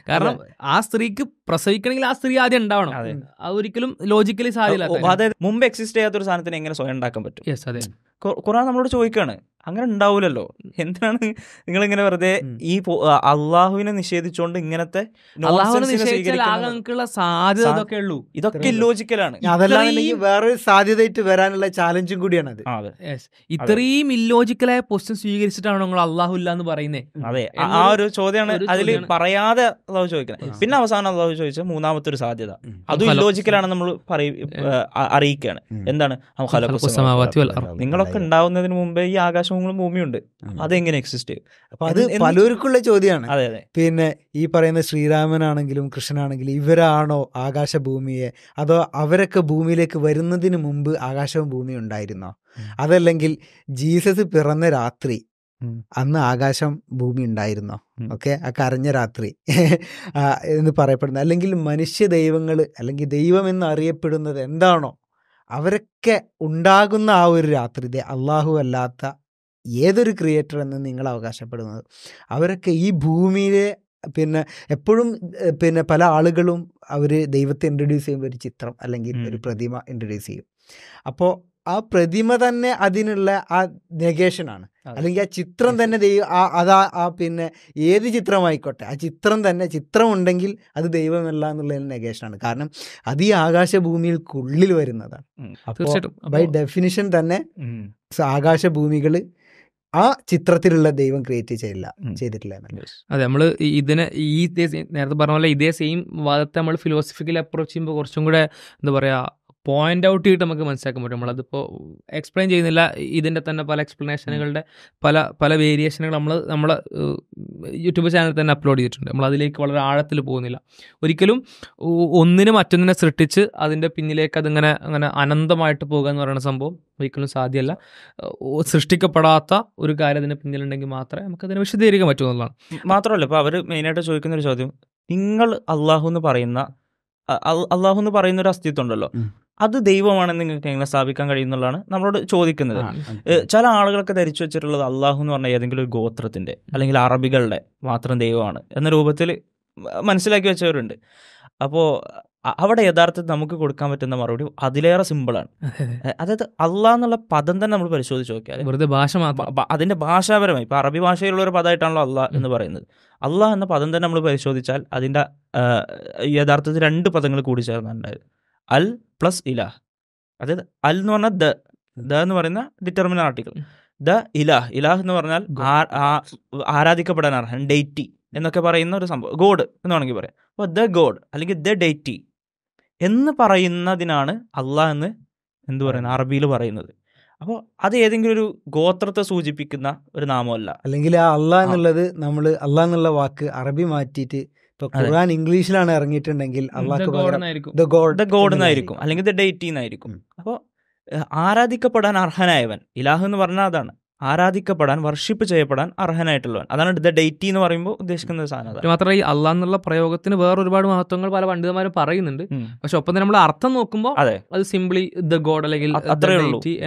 Speaker 1: കാരണം ആ സ്ത്രീക്ക്
Speaker 3: പ്രസവിക്കണമെങ്കിൽ ആ സ്ത്രീ ആദ്യം ഉണ്ടാവണം ഒരിക്കലും ലോജിക്കലി സാധ്യമല്ല മുമ്പ് എക്സിസ്റ്റ് ചെയ്യാത്ത ഒരു സാധനത്തിന് എങ്ങനെ സ്വയം ഉണ്ടാക്കാൻ പറ്റും കുറാൻ നമ്മളോട് ചോദിക്കുകയാണ് അങ്ങനെ ഉണ്ടാവൂലല്ലോ എന്തിനാണ് നിങ്ങൾ ഇങ്ങനെ വെറുതെ ഈ അള്ളാഹുവിനെ നിഷേധിച്ചുകൊണ്ട് ഇങ്ങനത്തെ ഉള്ളൂ ഇതൊക്കെ ഇല്ലോജിക്കലാണ് അതല്ലെങ്കിൽ
Speaker 2: വേറൊരു സാധ്യതയായിട്ട് വരാനുള്ള ചാലഞ്ചും കൂടിയാണ് അത് ഇത്രയും
Speaker 1: ഇല്ലോജിക്കലായ പൊസിഷൻ സ്വീകരിച്ചിട്ടാണ് നിങ്ങൾ അള്ളാഹു ഇല്ല എന്ന് പറയുന്നത് അതെ ആ ഒരു ചോദ്യമാണ് അതിൽ
Speaker 3: പറയാതെ അള്ളാഹു ചോദിക്കുന്നത് പിന്നെ അവസാനം അള്ളാഹു ചോദിച്ച മൂന്നാമത്തെ ഒരു സാധ്യത അതും ഇല്ലോജിക്കലാണ് നമ്മൾ അറിയിക്കുകയാണ് എന്താണ് നിങ്ങളൊക്കെ ഉണ്ടാവുന്നതിന് മുമ്പേ ഈ ആകാശം ആകാശഭൂമികളും ഭൂമിയുണ്ട് അതെങ്ങനെ എക്സിസ്റ്റ് ചെയ്യും
Speaker 2: അപ്പൊ അത് പലർക്കുള്ള ചോദ്യമാണ് അതെ അതെ പിന്നെ ഈ പറയുന്ന ശ്രീരാമനാണെങ്കിലും കൃഷ്ണനാണെങ്കിലും ഇവരാണോ ആകാശ ഭൂമിയെ അതോ അവരൊക്കെ ഭൂമിയിലേക്ക് വരുന്നതിന് മുമ്പ് ആകാശവും ഭൂമി ഉണ്ടായിരുന്നോ അതല്ലെങ്കിൽ ജീസസ് പിറന്ന രാത്രി അന്ന് ആകാശം ഭൂമി ഉണ്ടായിരുന്നോ ഓക്കെ ആ കരഞ്ഞ രാത്രി എന്ന് പറയപ്പെടുന്നത് അല്ലെങ്കിൽ മനുഷ്യ ദൈവങ്ങൾ അല്ലെങ്കിൽ ദൈവം എന്ന് അറിയപ്പെടുന്നത് എന്താണോ അവരൊക്കെ ഉണ്ടാകുന്ന ആ ഒരു രാത്രി അള്ളാഹു അല്ലാത്ത ഏതൊരു ക്രിയേറ്റർ എന്ന് നിങ്ങൾ അവകാശപ്പെടുന്നത് അവരൊക്കെ ഈ ഭൂമിയിലെ പിന്നെ എപ്പോഴും പിന്നെ പല ആളുകളും അവർ ദൈവത്തെ ഇൻട്രൊഡ്യൂസ് ചെയ്യുമ്പോൾ ഒരു ചിത്രം അല്ലെങ്കിൽ ഒരു പ്രതിമ ഇൻട്രൊഡ്യൂസ് ചെയ്യും അപ്പോൾ ആ പ്രതിമ തന്നെ അതിനുള്ള ആ നെഗേഷനാണ് അല്ലെങ്കിൽ ആ ചിത്രം തന്നെ ദൈവം ആ അതാ ആ പിന്നെ ഏത് ചിത്രമായിക്കോട്ടെ ആ ചിത്രം തന്നെ ചിത്രം ഉണ്ടെങ്കിൽ അത് ദൈവമല്ല എന്നുള്ളതിന് നെഗേഷനാണ് കാരണം അത് ഈ ആകാശഭൂമികൾക്കുള്ളിൽ വരുന്നതാണ് അപ്പോൾ ബൈ ഡെഫിനിഷൻ തന്നെ ആകാശഭൂമികൾ ആ ചിത്രത്തിലുള്ള ദൈവം ക്രിയേറ്റ് ചെയ്യില്ല ചെയ്തിട്ടില്ല
Speaker 1: അതെ നമ്മൾ ഇതിനെ ഈ നേരത്തെ പറഞ്ഞ പോലെ ഇതേ സെയിം വാദത്തെ നമ്മൾ ഫിലോസഫിക്കൽ അപ്രോച്ച് ചെയ്യുമ്പോൾ കുറച്ചും കൂടെ എന്താ പറയുക പോയിന്റ് ഔട്ട് ചെയ്തിട്ട് നമുക്ക് മനസ്സിലാക്കാൻ പറ്റും നമ്മളതിപ്പോൾ എക്സ്പ്ലെയിൻ ചെയ്യുന്നില്ല ഇതിൻ്റെ തന്നെ പല എക്സ്പ്ലനേഷനുകളുടെ പല പല വേരിയേഷനുകൾ നമ്മൾ നമ്മൾ യൂട്യൂബ് ചാനൽ തന്നെ അപ്ലോഡ് ചെയ്തിട്ടുണ്ട് നമ്മൾ അതിലേക്ക് വളരെ ആഴത്തിൽ പോകുന്നില്ല ഒരിക്കലും ഒന്നിനും മറ്റൊന്നിനെ സൃഷ്ടിച്ച് അതിൻ്റെ പിന്നിലേക്ക് അതിങ്ങനെ അങ്ങനെ അനന്തമായിട്ട് പോകുക എന്ന് പറയുന്ന സംഭവം ഒരിക്കലും സാധ്യമല്ല സൃഷ്ടിക്കപ്പെടാത്ത ഒരു കാര്യം അതിന് പിന്നിലുണ്ടെങ്കിൽ മാത്രമേ നമുക്ക്
Speaker 3: അതിനെ വിശദീകരിക്കാൻ പറ്റൂ എന്നുള്ളതാണ് മാത്രമല്ല ഇപ്പോൾ അവർ മെയിനായിട്ട് ചോദിക്കുന്ന ഒരു ചോദ്യം നിങ്ങൾ അള്ളാഹു എന്ന് പറയുന്ന അള്ളാഹു എന്ന് പറയുന്ന ഒരു അസ്തിത്വം ഉണ്ടല്ലോ അത് ദൈവമാണെന്ന് നിങ്ങൾക്ക് എങ്ങനെ സ്ഥാപിക്കാൻ കഴിയുന്നുള്ളതാണ് നമ്മളോട് ചോദിക്കുന്നത് ചില ആളുകളൊക്കെ ധരിച്ചു വെച്ചിട്ടുള്ളത് അള്ളാഹു എന്ന് പറഞ്ഞ ഏതെങ്കിലും ഒരു ഗോത്രത്തിന്റെ അല്ലെങ്കിൽ അറബികളുടെ മാത്രം ദൈവമാണ് എന്ന രൂപത്തിൽ മനസ്സിലാക്കി വെച്ചവരുണ്ട് അപ്പോൾ അവിടെ യഥാർത്ഥത്തിൽ നമുക്ക് കൊടുക്കാൻ പറ്റുന്ന മറുപടി അതിലേറെ സിമ്പിളാണ് അതായത് അള്ളാഹ് എന്നുള്ള പദം തന്നെ നമ്മൾ പരിശോധിച്ച് നോക്കിയാൽ വെറുതെ ഭാഷ അതിന്റെ ഭാഷാപരമായി ഇപ്പൊ അറബി ഭാഷയിലുള്ള ഒരു പദമായിട്ടാണല്ലോ അള്ളാഹ് എന്ന് പറയുന്നത് അള്ളാഹ് എന്ന പദം തന്നെ നമ്മൾ പരിശോധിച്ചാൽ അതിന്റെ യഥാർത്ഥത്തിൽ രണ്ട് പദങ്ങൾ കൂടി ചേർന്നുണ്ടായിരുന്നു അൽ പ്ലസ് ഇലാഹ് അതായത് അൽ എന്ന് പറഞ്ഞാൽ ദ ദ എന്ന് പറയുന്ന ഡിറ്റർമിനൽ ആർട്ടിക്കിൾ ദ ഇലാഹ് ഇലാഹ് എന്ന് പറഞ്ഞാൽ ആരാധിക്കപ്പെടാൻ അർഹൻ ഡെയ്റ്റി എന്നൊക്കെ പറയുന്ന ഒരു സംഭവം ഗോഡ് എന്ന് വേണമെങ്കിൽ പറയാം അപ്പോൾ ദ ഗോഡ് അല്ലെങ്കിൽ ദ ഡെയ്റ്റി എന്ന് പറയുന്നതിനാണ് അള്ളാഹ് എന്ന് എന്തു പറയുന്നത് അറബിയിൽ പറയുന്നത് അപ്പോൾ അത് ഏതെങ്കിലും ഒരു ഗോത്രത്തെ സൂചിപ്പിക്കുന്ന ഒരു നാമമല്ല
Speaker 2: അല്ലെങ്കിൽ ആ അള്ളാഹ് എന്നുള്ളത് നമ്മൾ അള്ളാഹ് എന്നുള്ള വാക്ക് അറബി മാറ്റിയിട്ട് ഇപ്പൊ ഖുർആൻ ഇംഗ്ലീഷിലാണ് ഇറങ്ങിയിട്ടുണ്ടെങ്കിൽ
Speaker 3: അല്ലെങ്കിൽ ദ ഡേറ്റി എന്നായിരിക്കും ആരാധിക്കപ്പെടാൻ അർഹനായവൻ ഇലാഹ് എന്ന് പറഞ്ഞാൽ അതാണ് ആരാധിക്കപ്പെടാൻ വർഷിപ്പ് ചെയ്യപ്പെടാൻ അർഹനായിട്ടുള്ളവൻ അതാണ് ദ ഡേറ്റി എന്ന് പറയുമ്പോൾ ഉദ്ദേശിക്കുന്ന സാധനം മാത്രമല്ല ഈ അള്ളാഹ് എന്നുള്ള പ്രയോഗത്തിന് വേറെ ഒരുപാട് മഹത്വങ്ങൾ പല
Speaker 1: പണ്ഡിതന്മാരും പറയുന്നുണ്ട് പക്ഷെ ഒപ്പം തന്നെ നമ്മൾ അർത്ഥം നോക്കുമ്പോൾ അത് സിംപ്ലി ദ ഗോഡ് അല്ലെങ്കിൽ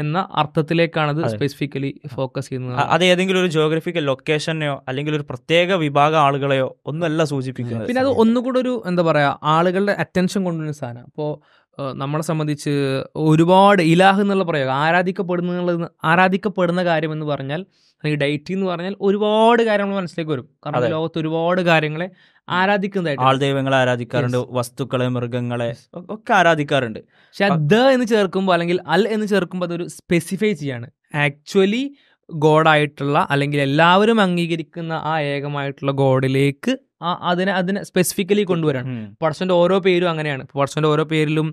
Speaker 1: എന്ന അർത്ഥത്തിലേക്കാണ് അത് സ്പെസിഫിക്കലി ഫോക്കസ് ചെയ്യുന്നത്
Speaker 3: അത് ഏതെങ്കിലും ഒരു ജോഗ്രഫിക്കൽ ലൊക്കേഷനെയോ അല്ലെങ്കിൽ ഒരു പ്രത്യേക വിഭാഗം ആളുകളെയോ ഒന്നല്ല സൂചിപ്പിക്കുന്നത് പിന്നെ
Speaker 1: അത് ഒന്നുകൂടെ ഒരു എന്താ പറയാ ആളുകളുടെ അറ്റൻഷൻ കൊണ്ടുവരുന്ന സാധനം അപ്പോൾ നമ്മളെ സംബന്ധിച്ച് ഒരുപാട് ഇലാഹ് എന്നുള്ള പ്രയോഗം ആരാധിക്കപ്പെടുന്ന ആരാധിക്കപ്പെടുന്ന കാര്യം എന്ന് പറഞ്ഞാൽ അല്ലെങ്കിൽ ഡൈറ്റി എന്ന് പറഞ്ഞാൽ ഒരുപാട് കാര്യങ്ങൾ മനസ്സിലേക്ക് വരും കാരണം ലോകത്ത് ഒരുപാട് കാര്യങ്ങളെ ആരാധിക്കുന്നതായിട്ട് ആൾ ദൈവങ്ങളെ
Speaker 3: ആരാധിക്കാറുണ്ട് വസ്തുക്കളെ മൃഗങ്ങളെ ഒക്കെ ആരാധിക്കാറുണ്ട്
Speaker 1: പക്ഷെ ദ എന്ന് ചേർക്കുമ്പോൾ അല്ലെങ്കിൽ അൽ എന്ന് ചേർക്കുമ്പോൾ അതൊരു സ്പെസിഫൈ ചെയ്യാണ് ആക്ച്വലി ഗോഡായിട്ടുള്ള അല്ലെങ്കിൽ എല്ലാവരും അംഗീകരിക്കുന്ന ആ ഏകമായിട്ടുള്ള ഗോഡിലേക്ക് അതിനെ അതിനെ സ്പെസിഫിക്കലി കൊണ്ടുവരണം പടച്ചൻ്റെ ഓരോ പേരും അങ്ങനെയാണ് പടച്ചൻ്റെ ഓരോ പേരിലും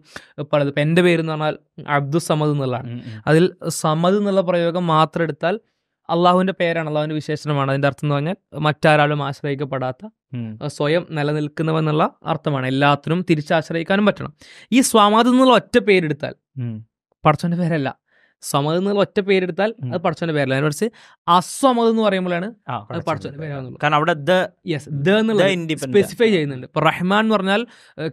Speaker 1: പലത് ഇപ്പം എൻ്റെ പേര് എന്ന് പറഞ്ഞാൽ അബ്ദുൽ സമദ് എന്നുള്ളതാണ് അതിൽ സമദ് എന്നുള്ള പ്രയോഗം മാത്രം എടുത്താൽ അള്ളാഹുവിൻ്റെ പേരാണ് അള്ളാഹുവിൻ്റെ വിശേഷണമാണ് അതിൻ്റെ അർത്ഥം എന്ന് പറഞ്ഞാൽ മറ്റാരാലും ആശ്രയിക്കപ്പെടാത്ത സ്വയം നിലനിൽക്കുന്നവെന്നുള്ള അർത്ഥമാണ് എല്ലാത്തിനും തിരിച്ചാശ്രയിക്കാനും പറ്റണം ഈ സ്വാമാദ് എന്നുള്ള ഒറ്റ പേരെടുത്താൽ പടച്ചോൻ്റെ പേരല്ല സമത് എന്നുള്ള ഒറ്റ പേരെടുത്താൽ അത് പഠിച്ചോന്റെ പേരല്ല അതിനെ പഠിച്ച് അസ്വമത് എന്ന് പറയുമ്പോഴാണ് അത് കാരണം അവിടെ ദ യെസ് ദ സ്പെസിഫൈ ചെയ്യുന്നുണ്ട് ഇപ്പൊ റഹ്മാൻ എന്ന് പറഞ്ഞാൽ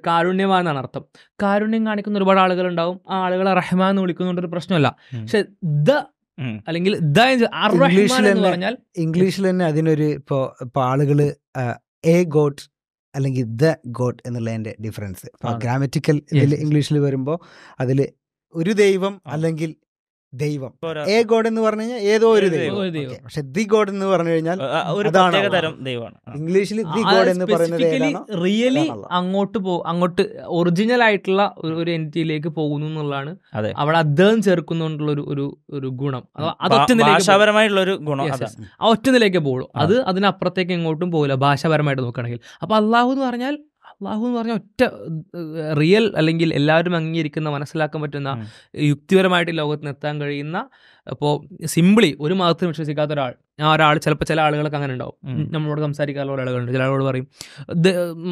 Speaker 1: കാരുണ്യമാണെന്നാണ് അർത്ഥം കാരുണ്യം കാണിക്കുന്ന ഒരുപാട് ആളുകൾ ഉണ്ടാവും ആ ആളുകളെ റഹ്മാൻ എന്ന് വിളിക്കുന്നുണ്ട് ഒരു പ്രശ്നമല്ല
Speaker 2: പക്ഷെ ദ അല്ലെങ്കിൽ ദ ഇംഗ്ലീഷിൽ പറഞ്ഞാൽ ഇംഗ്ലീഷിൽ തന്നെ അതിനൊരു ഇപ്പോ ഇപ്പൊ ആളുകള് എ ഗോഡ് അല്ലെങ്കിൽ ദ ഗോഡ് എന്നുള്ളതിന്റെ ഡിഫറൻസ് ഗ്രാമറ്റിക്കൽ ഇംഗ്ലീഷിൽ വരുമ്പോൾ അതിൽ ഒരു ദൈവം അല്ലെങ്കിൽ ദൈവം ഏ ഗോഡ് എന്ന് പറഞ്ഞു കഴിഞ്ഞാൽ ഏതോ ഒരു ദൈവം പക്ഷെ ദി ഗോഡ് എന്ന് പറഞ്ഞു കഴിഞ്ഞാൽ ദൈവമാണ് ഇംഗ്ലീഷിൽ ദി ഗോഡ് എന്ന് പറയുന്നത് റിയലി അങ്ങോട്ട് പോ
Speaker 1: അങ്ങോട്ട് ഒറിജിനൽ ആയിട്ടുള്ള ഒരു എൻറ്റിയിലേക്ക് പോകുന്നു എന്നുള്ളതാണ് അവിടെ അദ്ദേഹം ചേർക്കുന്നുകൊണ്ടുള്ള ഒരു ഒരു ഒരു ഗുണം ഭാഷാപരമായിട്ടുള്ള ഒരു ഗുണം ആ ഒറ്റ നിലയ്ക്ക് പോകുള്ളൂ അത് അതിനപ്പുറത്തേക്ക് എങ്ങോട്ടും പോകില്ല ഭാഷാപരമായിട്ട് നോക്കുകയാണെങ്കിൽ അപ്പൊ അള്ളാഹു എന്ന് പറഞ്ഞാൽ അള്ളാഹു എന്ന് പറഞ്ഞാൽ ഒറ്റ റിയൽ അല്ലെങ്കിൽ എല്ലാവരും അംഗീകരിക്കുന്ന മനസ്സിലാക്കാൻ പറ്റുന്ന യുക്തിപരമായിട്ട് ലോകത്തിന് എത്താൻ കഴിയുന്ന ഇപ്പോൾ സിംപിളി ഒരു മതത്തിൽ വിശ്വസിക്കാത്ത ഒരാൾ ആ ഒരാൾ ചിലപ്പോൾ ചില ആളുകൾക്ക് അങ്ങനെ ഉണ്ടാവും നമ്മളോട് സംസാരിക്കാനുള്ള ആളുകളുണ്ട് ചില ആളോട് പറയും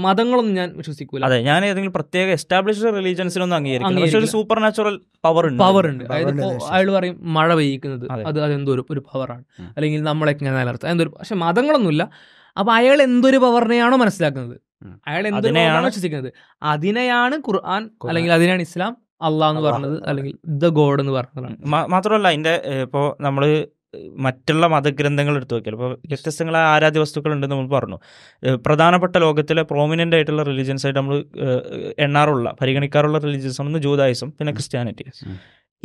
Speaker 1: മതങ്ങളൊന്നും ഞാൻ വിശ്വസിക്കൂല അതെ ഞാൻ
Speaker 3: ഏതെങ്കിലും പ്രത്യേക എസ്റ്റാബ്ലിഷ്ഡ് റിലീജിയൻസിനൊന്നും അംഗീകരിക്കും ഒരു സൂപ്പർ നാച്ചുറൽ പവർ ഉണ്ട് പവർ ഉണ്ട് അതായത്
Speaker 1: അയാൾ പറയും മഴ പെയ്യിക്കുന്നത് അത് അതെന്തോ ഒരു പവറാണ് അല്ലെങ്കിൽ നമ്മളെ ഇങ്ങനെ നിലർത്തുക എന്തൊരു പക്ഷെ മതങ്ങളൊന്നുമില്ല അപ്പോൾ അയാൾ എന്തൊരു പവറിനെയാണോ മനസ്സിലാക്കുന്നത് അയാൾ എന്തിനെയാണ് വിശ്വസിക്കുന്നത്
Speaker 3: അതിനെയാണ് ഖുർആൻ അല്ലെങ്കിൽ അതിനാണ് ഇസ്ലാം അള്ളാഹ് എന്ന് പറഞ്ഞത് അല്ലെങ്കിൽ ദ ഗോഡ് എന്ന് പറഞ്ഞത് മാത്രമല്ല അതിന്റെ ഇപ്പോ നമ്മൾ മറ്റുള്ള മതഗ്രന്ഥങ്ങൾ എടുത്തു നോക്കിയാൽ ഇപ്പോൾ വ്യത്യസ്തങ്ങളായ ആരാധ്യ ഉണ്ടെന്ന് നമ്മൾ പറഞ്ഞു പ്രധാനപ്പെട്ട ലോകത്തിലെ പ്രോമിനൻ്റ് ആയിട്ടുള്ള റിലീജിയൻസ് ആയിട്ട് നമ്മൾ എണ്ണാറുള്ള പരിഗണിക്കാറുള്ള റിലീജിയൻസ് ഒന്ന് ജൂതായിസം പിന്നെ ക്രിസ്ത്യാനിറ്റി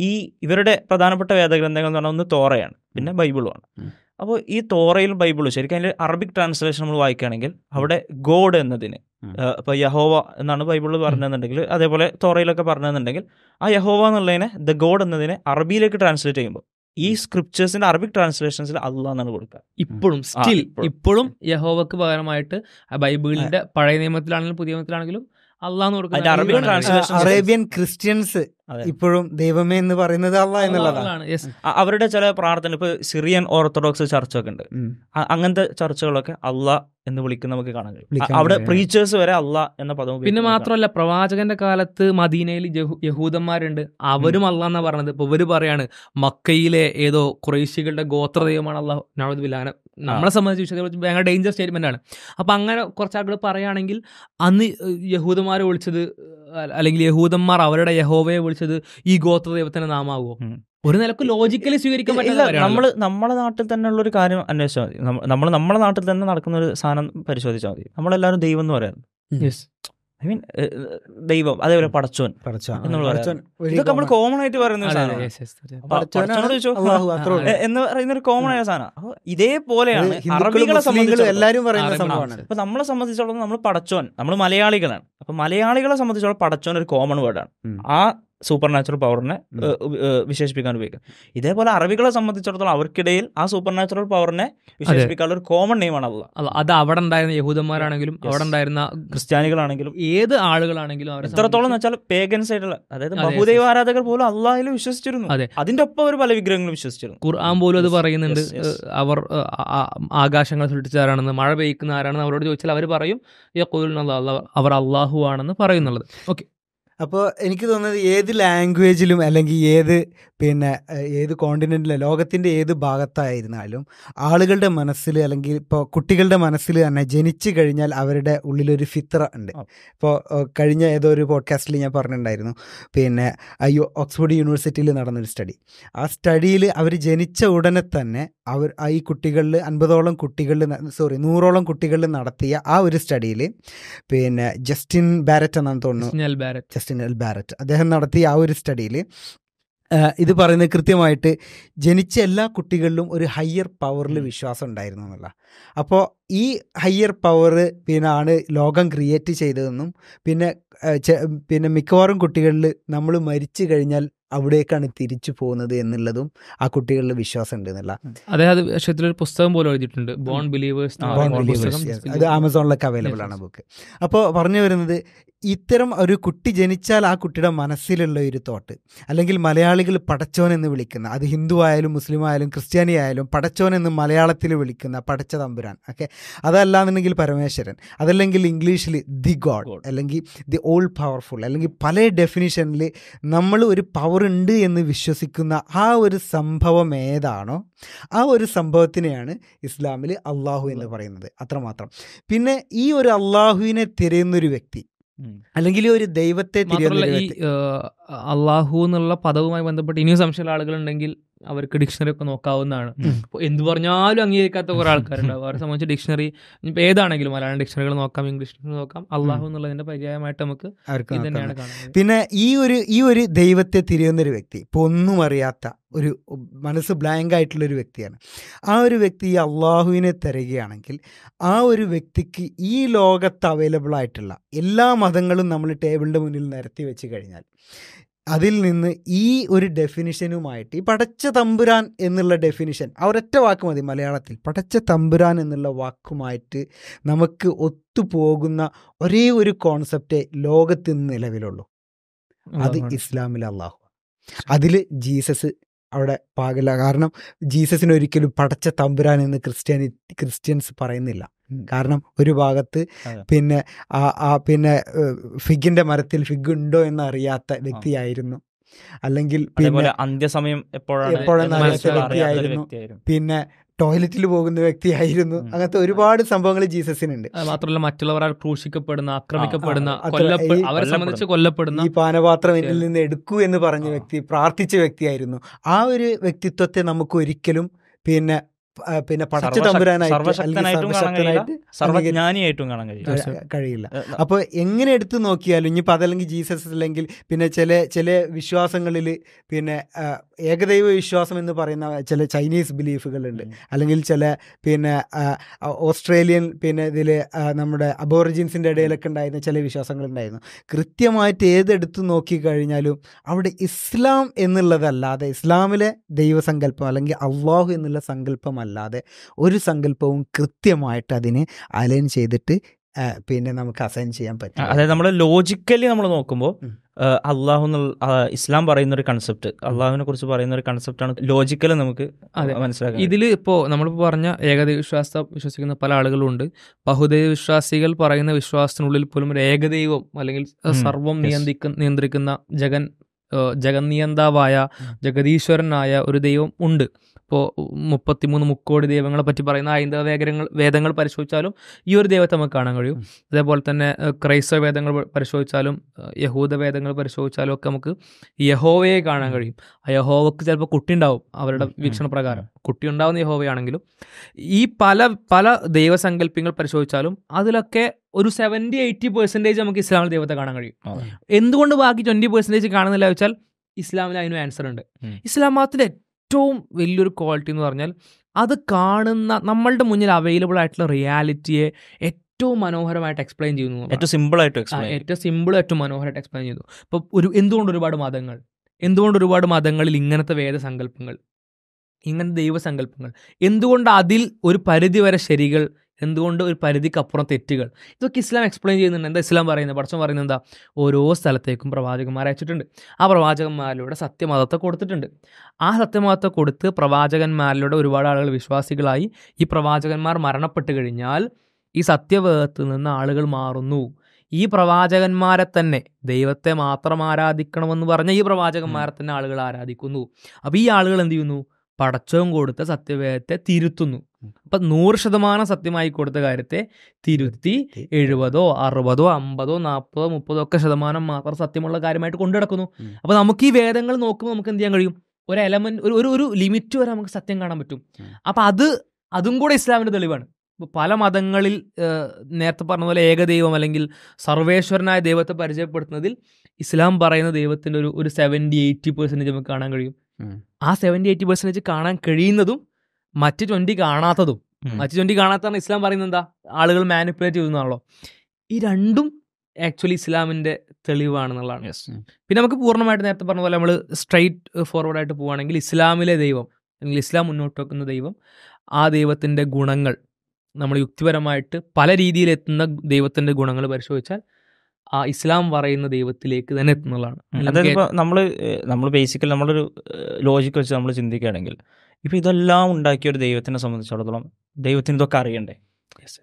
Speaker 3: ഈ ഇവരുടെ പ്രധാനപ്പെട്ട വേദഗ്രന്ഥങ്ങൾ എന്ന് പറഞ്ഞാൽ ഒന്ന് തോറയാണ് പിന്നെ ബൈബിളുമാണ് അപ്പോൾ ഈ തോറയിലും ബൈബിളും ശരിക്കും അതിൻ്റെ അറബിക് ട്രാൻസ്ലേഷൻ നമ്മൾ വായിക്കുകയാണെങ്കിൽ അവിടെ ഗോഡ് എന്നതിന് ഇപ്പോൾ യഹോവ എന്നാണ് ബൈബിളിൽ പറഞ്ഞതെന്നുണ്ടെങ്കിൽ അതേപോലെ തോറയിലൊക്കെ പറഞ്ഞതെന്നുണ്ടെങ്കിൽ ആ യഹോവ എന്നുള്ളതിനെ ദ ഗോഡ് എന്നതിനെ അറബിയിലേക്ക് ട്രാൻസ്ലേറ്റ് ചെയ്യുമ്പോൾ ഈ സ്ക്രിപ്റ്റേഴ്സിന്റെ അറബിക് ട്രാൻസ്ലേഷൻസിൽ അള്ളാഹ് എന്നാണ് കൊടുക്കുക ഇപ്പോഴും സ്റ്റിൽ
Speaker 1: ഇപ്പോഴും യഹോവക്ക് പകരമായിട്ട് ബൈബിളിന്റെ പഴയ നിയമത്തിലാണെങ്കിലും പുതിയ നിയമത്തിലാണെങ്കിലും
Speaker 2: അറേബ്യൻ ക്രിസ്ത്യൻസ് ഇപ്പോഴും ദൈവമേ എന്ന് പറയുന്നത് അള്ളാഹ് എന്നുള്ളതാണ്
Speaker 3: അവരുടെ ചില പ്രാർത്ഥന ഇപ്പൊ സിറിയൻ ഓർത്തഡോക്സ് ചർച്ചൊക്കെ ഉണ്ട് അങ്ങനത്തെ ചർച്ചകളൊക്കെ അള്ളാഹ് എന്ന് വിളിക്കുന്ന നമുക്ക് കാണാൻ കഴിയും അവിടെ പ്രീച്ചേഴ്സ് വരെ അള്ളാ എന്ന പദം പിന്നെ മാത്രമല്ല
Speaker 1: പ്രവാചകന്റെ കാലത്ത് മദീനയിൽ യഹൂദന്മാരുണ്ട് അവരും അള്ളാ എന്നാ പറഞ്ഞത് ഇപ്പൊ ഇവര് പറയാണ് മക്കയിലെ ഏതോ കുറേശികളുടെ ഗോത്രദൈവമാണ് അള്ളാഹ് നവദ്ബില്ലാന നമ്മളെ സംബന്ധിച്ച് ഭയങ്കര ഡേഞ്ചർ സ്റ്റേറ്റ്മെന്റ് ആണ് അപ്പൊ അങ്ങനെ കുറച്ച് ആളുകൾ പറയുകയാണെങ്കിൽ അന്ന് യഹൂദന്മാരെ വിളിച്ചത് അല്ലെങ്കിൽ യഹൂദന്മാർ അവരുടെ യഹോവയെ വിളിച്ചത് ഈ ഗോത്ര ദൈവത്തിന്റെ നാമാകുമോ
Speaker 3: ഒരു നിലക്ക് ലോജിക്കലി സ്വീകരിക്കാൻ പറ്റില്ല നമ്മൾ നമ്മുടെ നാട്ടിൽ തന്നെ ഉള്ള ഒരു കാര്യം അന്വേഷിച്ചാൽ മതി നമ്മൾ നമ്മുടെ നാട്ടിൽ തന്നെ നടക്കുന്ന ഒരു സാധനം പരിശോധിച്ചാൽ മതി നമ്മളെല്ലാവരും ദൈവം എന്ന് പറയാറ് ഐ മീൻ ദൈവം അതേപോലെ പടച്ചോൻ ഇതൊക്കെ നമ്മൾ കോമൺ ആയിട്ട് പറയുന്ന എന്ന് പറയുന്ന ഒരു കോമൺ ആയ സാധനം ഇതേപോലെയാണ് അറബികളെ സംബന്ധിച്ചിടത്തോളം അപ്പൊ നമ്മളെ സംബന്ധിച്ചോളം നമ്മൾ പടച്ചോൻ നമ്മൾ മലയാളികളാണ് അപ്പൊ മലയാളികളെ സംബന്ധിച്ചോളം പടച്ചോൻ ഒരു കോമൺ വേർഡാണ് ആ സൂപ്പർ നാച്ചുറൽ പവറിനെ വിശേഷിപ്പിക്കാൻ ഉപയോഗിക്കാം ഇതേപോലെ അറബികളെ സംബന്ധിച്ചിടത്തോളം അവർക്കിടയിൽ ആ സൂപ്പർ നാച്ചുറൽ പവറിനെ വിശേഷിപ്പിക്കാനുള്ള ഒരു കോമൺ നെയിമാണ് അല്ല
Speaker 1: അത് അവിടെ ഉണ്ടായിരുന്ന യഹൂദന്മാരാണെങ്കിലും അവിടെ ഉണ്ടായിരുന്ന ക്രിസ്ത്യാനികളാണെങ്കിലും ഏത്
Speaker 3: ആളുകളാണെങ്കിലും എത്രത്തോളം വെച്ചാൽ പേഗൻസ് ആയിട്ടുള്ള അതായത് ബഹുദൈവ ആരാധകർ പോലും അള്ളാഹിൽ വിശ്വസിച്ചിരുന്നു അതിന്റെ ഒപ്പം അവർ പല വിഗ്രഹങ്ങളും വിശ്വസിച്ചിരുന്നു
Speaker 1: ഖുർആൻ പോലും അത് പറയുന്നുണ്ട് അവർ ആകാശങ്ങൾ സൃഷ്ടിച്ചവരാണെന്ന് മഴ പെയ്ക്കുന്ന ആരാണെന്ന് അവരോട് ചോദിച്ചാൽ അവർ പറയും അവർ അള്ളാഹു ആണെന്ന് പറയുന്നുള്ളത് ഓക്കെ
Speaker 2: അപ്പോൾ എനിക്ക് തോന്നുന്നത് ഏത് ലാംഗ്വേജിലും അല്ലെങ്കിൽ ഏത് പിന്നെ ഏത് കോണ്ടിനെൻറ്റിലെ ലോകത്തിൻ്റെ ഏത് ഭാഗത്തായിരുന്നാലും ആളുകളുടെ മനസ്സിൽ അല്ലെങ്കിൽ ഇപ്പോൾ കുട്ടികളുടെ മനസ്സിൽ തന്നെ ജനിച്ചു കഴിഞ്ഞാൽ അവരുടെ ഉള്ളിലൊരു ഫിത്ര ഉണ്ട് ഇപ്പോൾ കഴിഞ്ഞ ഏതോ ഒരു പോഡ്കാസ്റ്റിൽ ഞാൻ പറഞ്ഞിട്ടുണ്ടായിരുന്നു പിന്നെ അയ്യോ ഓക്സ്ഫോർഡ് യൂണിവേഴ്സിറ്റിയിൽ നടന്നൊരു സ്റ്റഡി ആ സ്റ്റഡിയിൽ അവർ ജനിച്ച ഉടനെ തന്നെ അവർ ഈ കുട്ടികളിൽ അൻപതോളം കുട്ടികളിൽ സോറി നൂറോളം കുട്ടികളിൽ നടത്തിയ ആ ഒരു സ്റ്റഡിയിൽ പിന്നെ ജസ്റ്റിൻ ബാരറ്റ് എന്നാണ് തോന്നുന്നു ജസ്റ്റിൻ ജസ്റ്റിൻ എൽ ബാരറ്റ് അദ്ദേഹം നടത്തിയ ആ ഒരു സ്റ്റഡിയിൽ ഇത് പറയുന്നത് കൃത്യമായിട്ട് ജനിച്ച എല്ലാ കുട്ടികളിലും ഒരു ഹയ്യർ പവറിൽ വിശ്വാസം ഉണ്ടായിരുന്നു എന്നുള്ള അപ്പോൾ ഈ ഹയ്യർ പവർ പിന്നെ ആണ് ലോകം ക്രിയേറ്റ് ചെയ്തതെന്നും പിന്നെ പിന്നെ മിക്കവാറും കുട്ടികളിൽ നമ്മൾ മരിച്ചു കഴിഞ്ഞാൽ അവിടേക്കാണ് തിരിച്ചു പോകുന്നത് എന്നുള്ളതും ആ കുട്ടികളിൽ വിശ്വാസം ഉണ്ട് എന്നുള്ള
Speaker 1: അതായത് ഒരു പുസ്തകം പോലും എഴുതിയിട്ടുണ്ട് ബോൺ
Speaker 2: ബിലീവേഴ്സ് ബോൺ ബിലീവേഴ്സ് അത് ആമസോണിലൊക്കെ അവൈലബിൾ ആണ് ബുക്ക് അപ്പോൾ പറഞ്ഞു വരുന്നത് ഇത്തരം ഒരു കുട്ടി ജനിച്ചാൽ ആ കുട്ടിയുടെ മനസ്സിലുള്ള ഒരു തോട്ട് അല്ലെങ്കിൽ മലയാളികൾ പടച്ചോൻ എന്ന് വിളിക്കുന്ന അത് ഹിന്ദു ആയാലും മുസ്ലിം ആയാലും ക്രിസ്ത്യാനി ആയാലും പടച്ചോൻ എന്ന് മലയാളത്തിൽ വിളിക്കുന്ന പടച്ച തമ്പുരാൻ ഓക്കെ അതല്ലാന്നുണ്ടെങ്കിൽ പരമേശ്വരൻ അതല്ലെങ്കിൽ ഇംഗ്ലീഷിൽ ദി ഗോഡ് അല്ലെങ്കിൽ ദി ഓൾ പവർഫുൾ അല്ലെങ്കിൽ പല ഡെഫിനിഷനിൽ നമ്മൾ ഒരു പവർ ഉണ്ട് എന്ന് വിശ്വസിക്കുന്ന ആ ഒരു സംഭവം ഏതാണോ ആ ഒരു സംഭവത്തിനെയാണ് ഇസ്ലാമിൽ അള്ളാഹു എന്ന് പറയുന്നത് അത്രമാത്രം പിന്നെ ഈ ഒരു അള്ളാഹുവിനെ തിരയുന്നൊരു വ്യക്തി അല്ലെങ്കിൽ ഒരു ദൈവത്തെ അള്ളാഹു എന്നുള്ള പദവുമായി ബന്ധപ്പെട്ട് ഇനിയും സംശയമുള്ള
Speaker 1: ആളുകളുണ്ടെങ്കിൽ അവർക്ക് ഡിക്ഷണറി ഒക്കെ നോക്കാവുന്നതാണ് അപ്പോൾ എന്ത് പറഞ്ഞാലും അംഗീകരിക്കാത്ത കുറേ ആൾക്കാരുണ്ടാവും അവരെ സംബന്ധിച്ച് ഡിക്ഷണറി ഇപ്പം ഏതാണെങ്കിലും മലയാളം ഡിക്ഷണറികൾ നോക്കാം ഇംഗ്ലീഷ് ഡിക്ഷണറി നോക്കാം അള്ളാഹു എന്നുള്ളതിന്റെ പര്യായമായിട്ട് നമുക്ക്
Speaker 2: തന്നെയാണ് കാണുന്നത് പിന്നെ ഈ ഒരു ഈ ഒരു ദൈവത്തെ തിരിയുന്ന ഒരു വ്യക്തി ഇപ്പോൾ ഒന്നും അറിയാത്ത ഒരു മനസ്സ് ബ്ലാങ്ക് ആയിട്ടുള്ള ഒരു വ്യക്തിയാണ് ആ ഒരു വ്യക്തി ഈ അള്ളാഹുവിനെ തിരയുകയാണെങ്കിൽ ആ ഒരു വ്യക്തിക്ക് ഈ ലോകത്ത് അവൈലബിൾ ആയിട്ടുള്ള എല്ലാ മതങ്ങളും നമ്മൾ ടേബിളിൻ്റെ മുന്നിൽ നിരത്തി വെച്ച് കഴിഞ്ഞാൽ അതിൽ നിന്ന് ഈ ഒരു ഡെഫിനിഷനുമായിട്ട് ഈ പടച്ച തമ്പുരാൻ എന്നുള്ള ഡെഫിനിഷൻ ആ ഒരൊറ്റ വാക്ക് മതി മലയാളത്തിൽ പടച്ച തമ്പുരാൻ എന്നുള്ള വാക്കുമായിട്ട് നമുക്ക് ഒത്തുപോകുന്ന ഒരേ ഒരു കോൺസെപ്റ്റേ ലോകത്ത് നിന്ന് നിലവിലുള്ളൂ അത് ഇസ്ലാമിലെ അള്ളാഹു അതിൽ ജീസസ് അവിടെ പാകില്ല കാരണം ജീസസിന് ഒരിക്കലും പടച്ച തമ്പുരാൻ എന്ന് ക്രിസ്ത്യാനി ക്രിസ്ത്യൻസ് പറയുന്നില്ല കാരണം ഒരു ഭാഗത്ത് പിന്നെ ആ ആ പിന്നെ ഫിഗിന്റെ മരത്തിൽ ഫിഗ് ഉണ്ടോ എന്ന് അറിയാത്ത വ്യക്തിയായിരുന്നു അല്ലെങ്കിൽ പിന്നെ
Speaker 3: അന്ത്യസമയം എപ്പോഴാണ് വ്യക്തിയായിരുന്നു
Speaker 2: പിന്നെ ടോയ്ലറ്റിൽ പോകുന്ന വ്യക്തിയായിരുന്നു അങ്ങനത്തെ ഒരുപാട് സംഭവങ്ങൾ ജീസസിനുണ്ട്
Speaker 1: മാത്രമല്ല മറ്റുള്ളവരാൽ ക്രൂശിക്കപ്പെടുന്ന ആക്രമിക്കപ്പെടുന്ന അവരെ സംബന്ധിച്ച്
Speaker 2: കൊല്ലപ്പെടുന്ന ഈ പാനപാത്രം എന്നിൽ നിന്ന് എടുക്കൂ എന്ന് പറഞ്ഞ വ്യക്തി പ്രാർത്ഥിച്ച വ്യക്തിയായിരുന്നു ആ ഒരു വ്യക്തിത്വത്തെ നമുക്ക് ഒരിക്കലും പിന്നെ പിന്നെ സർവജ്ഞാനിയായിട്ടും കാണാൻ കഴിയില്ല അപ്പോൾ എങ്ങനെ എടുത്തു നോക്കിയാലും ഇനിയിപ്പോൾ അതല്ലെങ്കിൽ ജീസസ് അല്ലെങ്കിൽ പിന്നെ ചില ചില വിശ്വാസങ്ങളിൽ പിന്നെ ഏകദൈവ വിശ്വാസം എന്ന് പറയുന്ന ചില ചൈനീസ് ബിലീഫുകളുണ്ട് അല്ലെങ്കിൽ ചില പിന്നെ ഓസ്ട്രേലിയൻ പിന്നെ ഇതിൽ നമ്മുടെ അബോറിജിൻസിൻ്റെ ഇടയിലൊക്കെ ഉണ്ടായിരുന്ന ചില വിശ്വാസങ്ങളുണ്ടായിരുന്നു കൃത്യമായിട്ട് ഏതെടുത്ത് നോക്കിക്കഴിഞ്ഞാലും അവിടെ ഇസ്ലാം എന്നുള്ളതല്ലാതെ ഇസ്ലാമിലെ ദൈവസങ്കല്പം അല്ലെങ്കിൽ അള്ളാഹു എന്നുള്ള സങ്കല്പമല്ല എന്നല്ലാതെ ഒരു സങ്കല്പവും കൃത്യമായിട്ട് അതിനെ അലൈൻ ചെയ്തിട്ട് പിന്നെ നമുക്ക് അസൈൻ ചെയ്യാൻ പറ്റും
Speaker 3: അതായത് നമ്മൾ ലോജിക്കലി നമ്മൾ നോക്കുമ്പോൾ അള്ളാഹു ഇസ്ലാം പറയുന്ന ഒരു കൺസെപ്റ്റ് അള്ളാഹുവിനെ കുറിച്ച് പറയുന്ന ഒരു കൺസെപ്റ്റ് ആണ് ലോജിക്കലി നമുക്ക് മനസ്സിലാക്കാം ഇതിൽ ഇപ്പോൾ നമ്മളിപ്പോൾ പറഞ്ഞ ഏകദൈവ വിശ്വാസ വിശ്വസിക്കുന്ന
Speaker 1: പല ആളുകളുണ്ട് ബഹുദൈവ വിശ്വാസികൾ പറയുന്ന വിശ്വാസത്തിനുള്ളിൽ പോലും ഒരു ഏകദൈവം അല്ലെങ്കിൽ സർവം നിയന്ത്രിക്കുന്ന നിയന്ത്രിക്കുന്ന ജഗൻ ജഗന്നിയന്താവായ ജഗതീശ്വരനായ ഒരു ദൈവം ഉണ്ട് ഇപ്പോൾ മുപ്പത്തിമൂന്ന് മുക്കോടി ദൈവങ്ങളെ പറ്റി പറയുന്ന ഹൈന്ദവ വേഗങ്ങൾ വേദങ്ങൾ പരിശോധിച്ചാലും ഈ ഒരു ദൈവത്തെ നമുക്ക് കാണാൻ കഴിയും അതേപോലെ തന്നെ ക്രൈസ്തവ വേദങ്ങൾ പരിശോധിച്ചാലും യഹൂദ വേദങ്ങൾ പരിശോധിച്ചാലും ഒക്കെ നമുക്ക് യഹോവയെ കാണാൻ കഴിയും ആ യഹോവക്ക് ചിലപ്പോൾ കുട്ടി ഉണ്ടാവും അവരുടെ വീക്ഷണ പ്രകാരം കുട്ടി ഉണ്ടാവുന്ന യഹോവയാണെങ്കിലും ഈ പല പല ദൈവസങ്കല്പങ്ങൾ പരിശോധിച്ചാലും അതിലൊക്കെ ഒരു സെവൻറ്റി എയ്റ്റി പെർസെൻറ്റേജ് നമുക്ക് ഇസ്ലാമിൽ ദൈവത്തെ കാണാൻ കഴിയും എന്തുകൊണ്ട് ബാക്കി ട്വൻറ്റി പെർസെൻറ്റേജ് കാണുന്നില്ല വെച്ചാൽ ഇസ്ലാമിൽ അതിനും ആൻസർ ഉണ്ട് ഇസ്ലാം മതത്തിൻ്റെ ഏറ്റവും വലിയൊരു ക്വാളിറ്റി എന്ന് പറഞ്ഞാൽ അത് കാണുന്ന നമ്മളുടെ മുന്നിൽ അവൈലബിൾ ആയിട്ടുള്ള റിയാലിറ്റിയെ ഏറ്റവും മനോഹരമായിട്ട് എക്സ്പ്ലെയിൻ ചെയ്യുന്നു ഏറ്റവും സിമ്പിളായിട്ട് ഏറ്റവും സിമ്പിൾ ഏറ്റവും മനോഹരമായിട്ട് എക്സ്പ്ലെയിൻ ചെയ്യുന്നു ഇപ്പോൾ ഒരു എന്തുകൊണ്ട് ഒരുപാട് മതങ്ങൾ എന്തുകൊണ്ട് ഒരുപാട് മതങ്ങളിൽ ഇങ്ങനത്തെ വേദസങ്കല്പങ്ങൾ ഇങ്ങനത്തെ ദൈവസങ്കല്പങ്ങൾ എന്തുകൊണ്ട് അതിൽ ഒരു പരിധിവരെ ശരികൾ എന്തുകൊണ്ട് ഒരു പരിധിക്കപ്പുറം തെറ്റുകൾ ഇതൊക്കെ ഇസ്ലാം എക്സ്പ്ലെയിൻ ചെയ്യുന്നുണ്ട് എന്താ ഇസ്ലാം പറയുന്നത് പഠിച്ചം പറയുന്നത് എന്താ ഓരോ സ്ഥലത്തേക്കും പ്രവാചകന്മാരെ അയച്ചിട്ടുണ്ട് ആ പ്രവാചകന്മാരിലൂടെ സത്യമതത്തെ കൊടുത്തിട്ടുണ്ട് ആ സത്യമതത്തെ കൊടുത്ത് പ്രവാചകന്മാരിലൂടെ ഒരുപാട് ആളുകൾ വിശ്വാസികളായി ഈ പ്രവാചകന്മാർ മരണപ്പെട്ട് കഴിഞ്ഞാൽ ഈ സത്യവേദത്തിൽ നിന്ന് ആളുകൾ മാറുന്നു ഈ പ്രവാചകന്മാരെ തന്നെ ദൈവത്തെ മാത്രം ആരാധിക്കണമെന്ന് പറഞ്ഞ ഈ പ്രവാചകന്മാരെ തന്നെ ആളുകൾ ആരാധിക്കുന്നു അപ്പോൾ ഈ ആളുകൾ എന്ത് ചെയ്യുന്നു പടച്ചവും കൊടുത്ത സത്യവേദത്തെ തിരുത്തുന്നു അപ്പം നൂറ് ശതമാനം സത്യമായി കൊടുത്ത കാര്യത്തെ തിരുത്തി എഴുപതോ അറുപതോ അമ്പതോ നാൽപ്പതോ മുപ്പതോ ഒക്കെ ശതമാനം മാത്രം സത്യമുള്ള കാര്യമായിട്ട് കൊണ്ടു നടക്കുന്നു അപ്പോൾ നമുക്ക് ഈ വേദങ്ങൾ നോക്കുമ്പോൾ നമുക്ക് എന്ത് ചെയ്യാൻ കഴിയും ഒരു എലമെന്റ് ഒരു ഒരു ഒരു ലിമിറ്റ് വരെ നമുക്ക് സത്യം കാണാൻ പറ്റും അപ്പം അത് അതും കൂടെ ഇസ്ലാമിൻ്റെ തെളിവാണ് പല മതങ്ങളിൽ നേരത്തെ പറഞ്ഞ പോലെ ഏകദൈവം അല്ലെങ്കിൽ സർവേശ്വരനായ ദൈവത്തെ പരിചയപ്പെടുത്തുന്നതിൽ ഇസ്ലാം പറയുന്ന ദൈവത്തിൻ്റെ ഒരു ഒരു സെവൻറ്റി എയ്റ്റി പെർസെൻറ്റേജ് നമുക്ക് കാണാൻ കഴിയും ആ സെവൻറ്റി എയ്റ്റി പെർസെൻറ്റേജ് കാണാൻ കഴിയുന്നതും മറ്റ് ട്വന്റി കാണാത്തതും മറ്റ് ട്വന്റി കാണാത്തതാണ് ഇസ്ലാം പറയുന്നത് എന്താ ആളുകൾ മാനിപ്പുലേറ്റ് ചെയ്തെന്നാണല്ലോ ഈ രണ്ടും ആക്ച്വലി ഇസ്ലാമിന്റെ തെളിവാണെന്നുള്ളതാണ് പിന്നെ നമുക്ക് പൂർണ്ണമായിട്ട് നേരത്തെ പറഞ്ഞ പോലെ നമ്മൾ സ്ട്രെയിറ്റ് ഫോർവേഡ് ആയിട്ട് പോവുകയാണെങ്കിൽ ഇസ്ലാമിലെ ദൈവം അല്ലെങ്കിൽ ഇസ്ലാം മുന്നോട്ട് വെക്കുന്ന ദൈവം ആ ദൈവത്തിന്റെ ഗുണങ്ങൾ നമ്മൾ യുക്തിപരമായിട്ട് പല രീതിയിൽ എത്തുന്ന ദൈവത്തിന്റെ ഗുണങ്ങൾ പരിശോധിച്ചാൽ ആ ഇസ്ലാം
Speaker 3: പറയുന്ന ദൈവത്തിലേക്ക് തന്നെ എത്തുന്നതാണ് അതായത് നമ്മൾ നമ്മൾ ബേസിക്കലി നമ്മളൊരു ലോജിക്ക് വെച്ച് നമ്മൾ ചിന്തിക്കുകയാണെങ്കിൽ ഇപ്പോൾ ഇതെല്ലാം ഉണ്ടാക്കിയ ഒരു ദൈവത്തിനെ സംബന്ധിച്ചിടത്തോളം ദൈവത്തിന് ഇതൊക്കെ അറിയണ്ടേ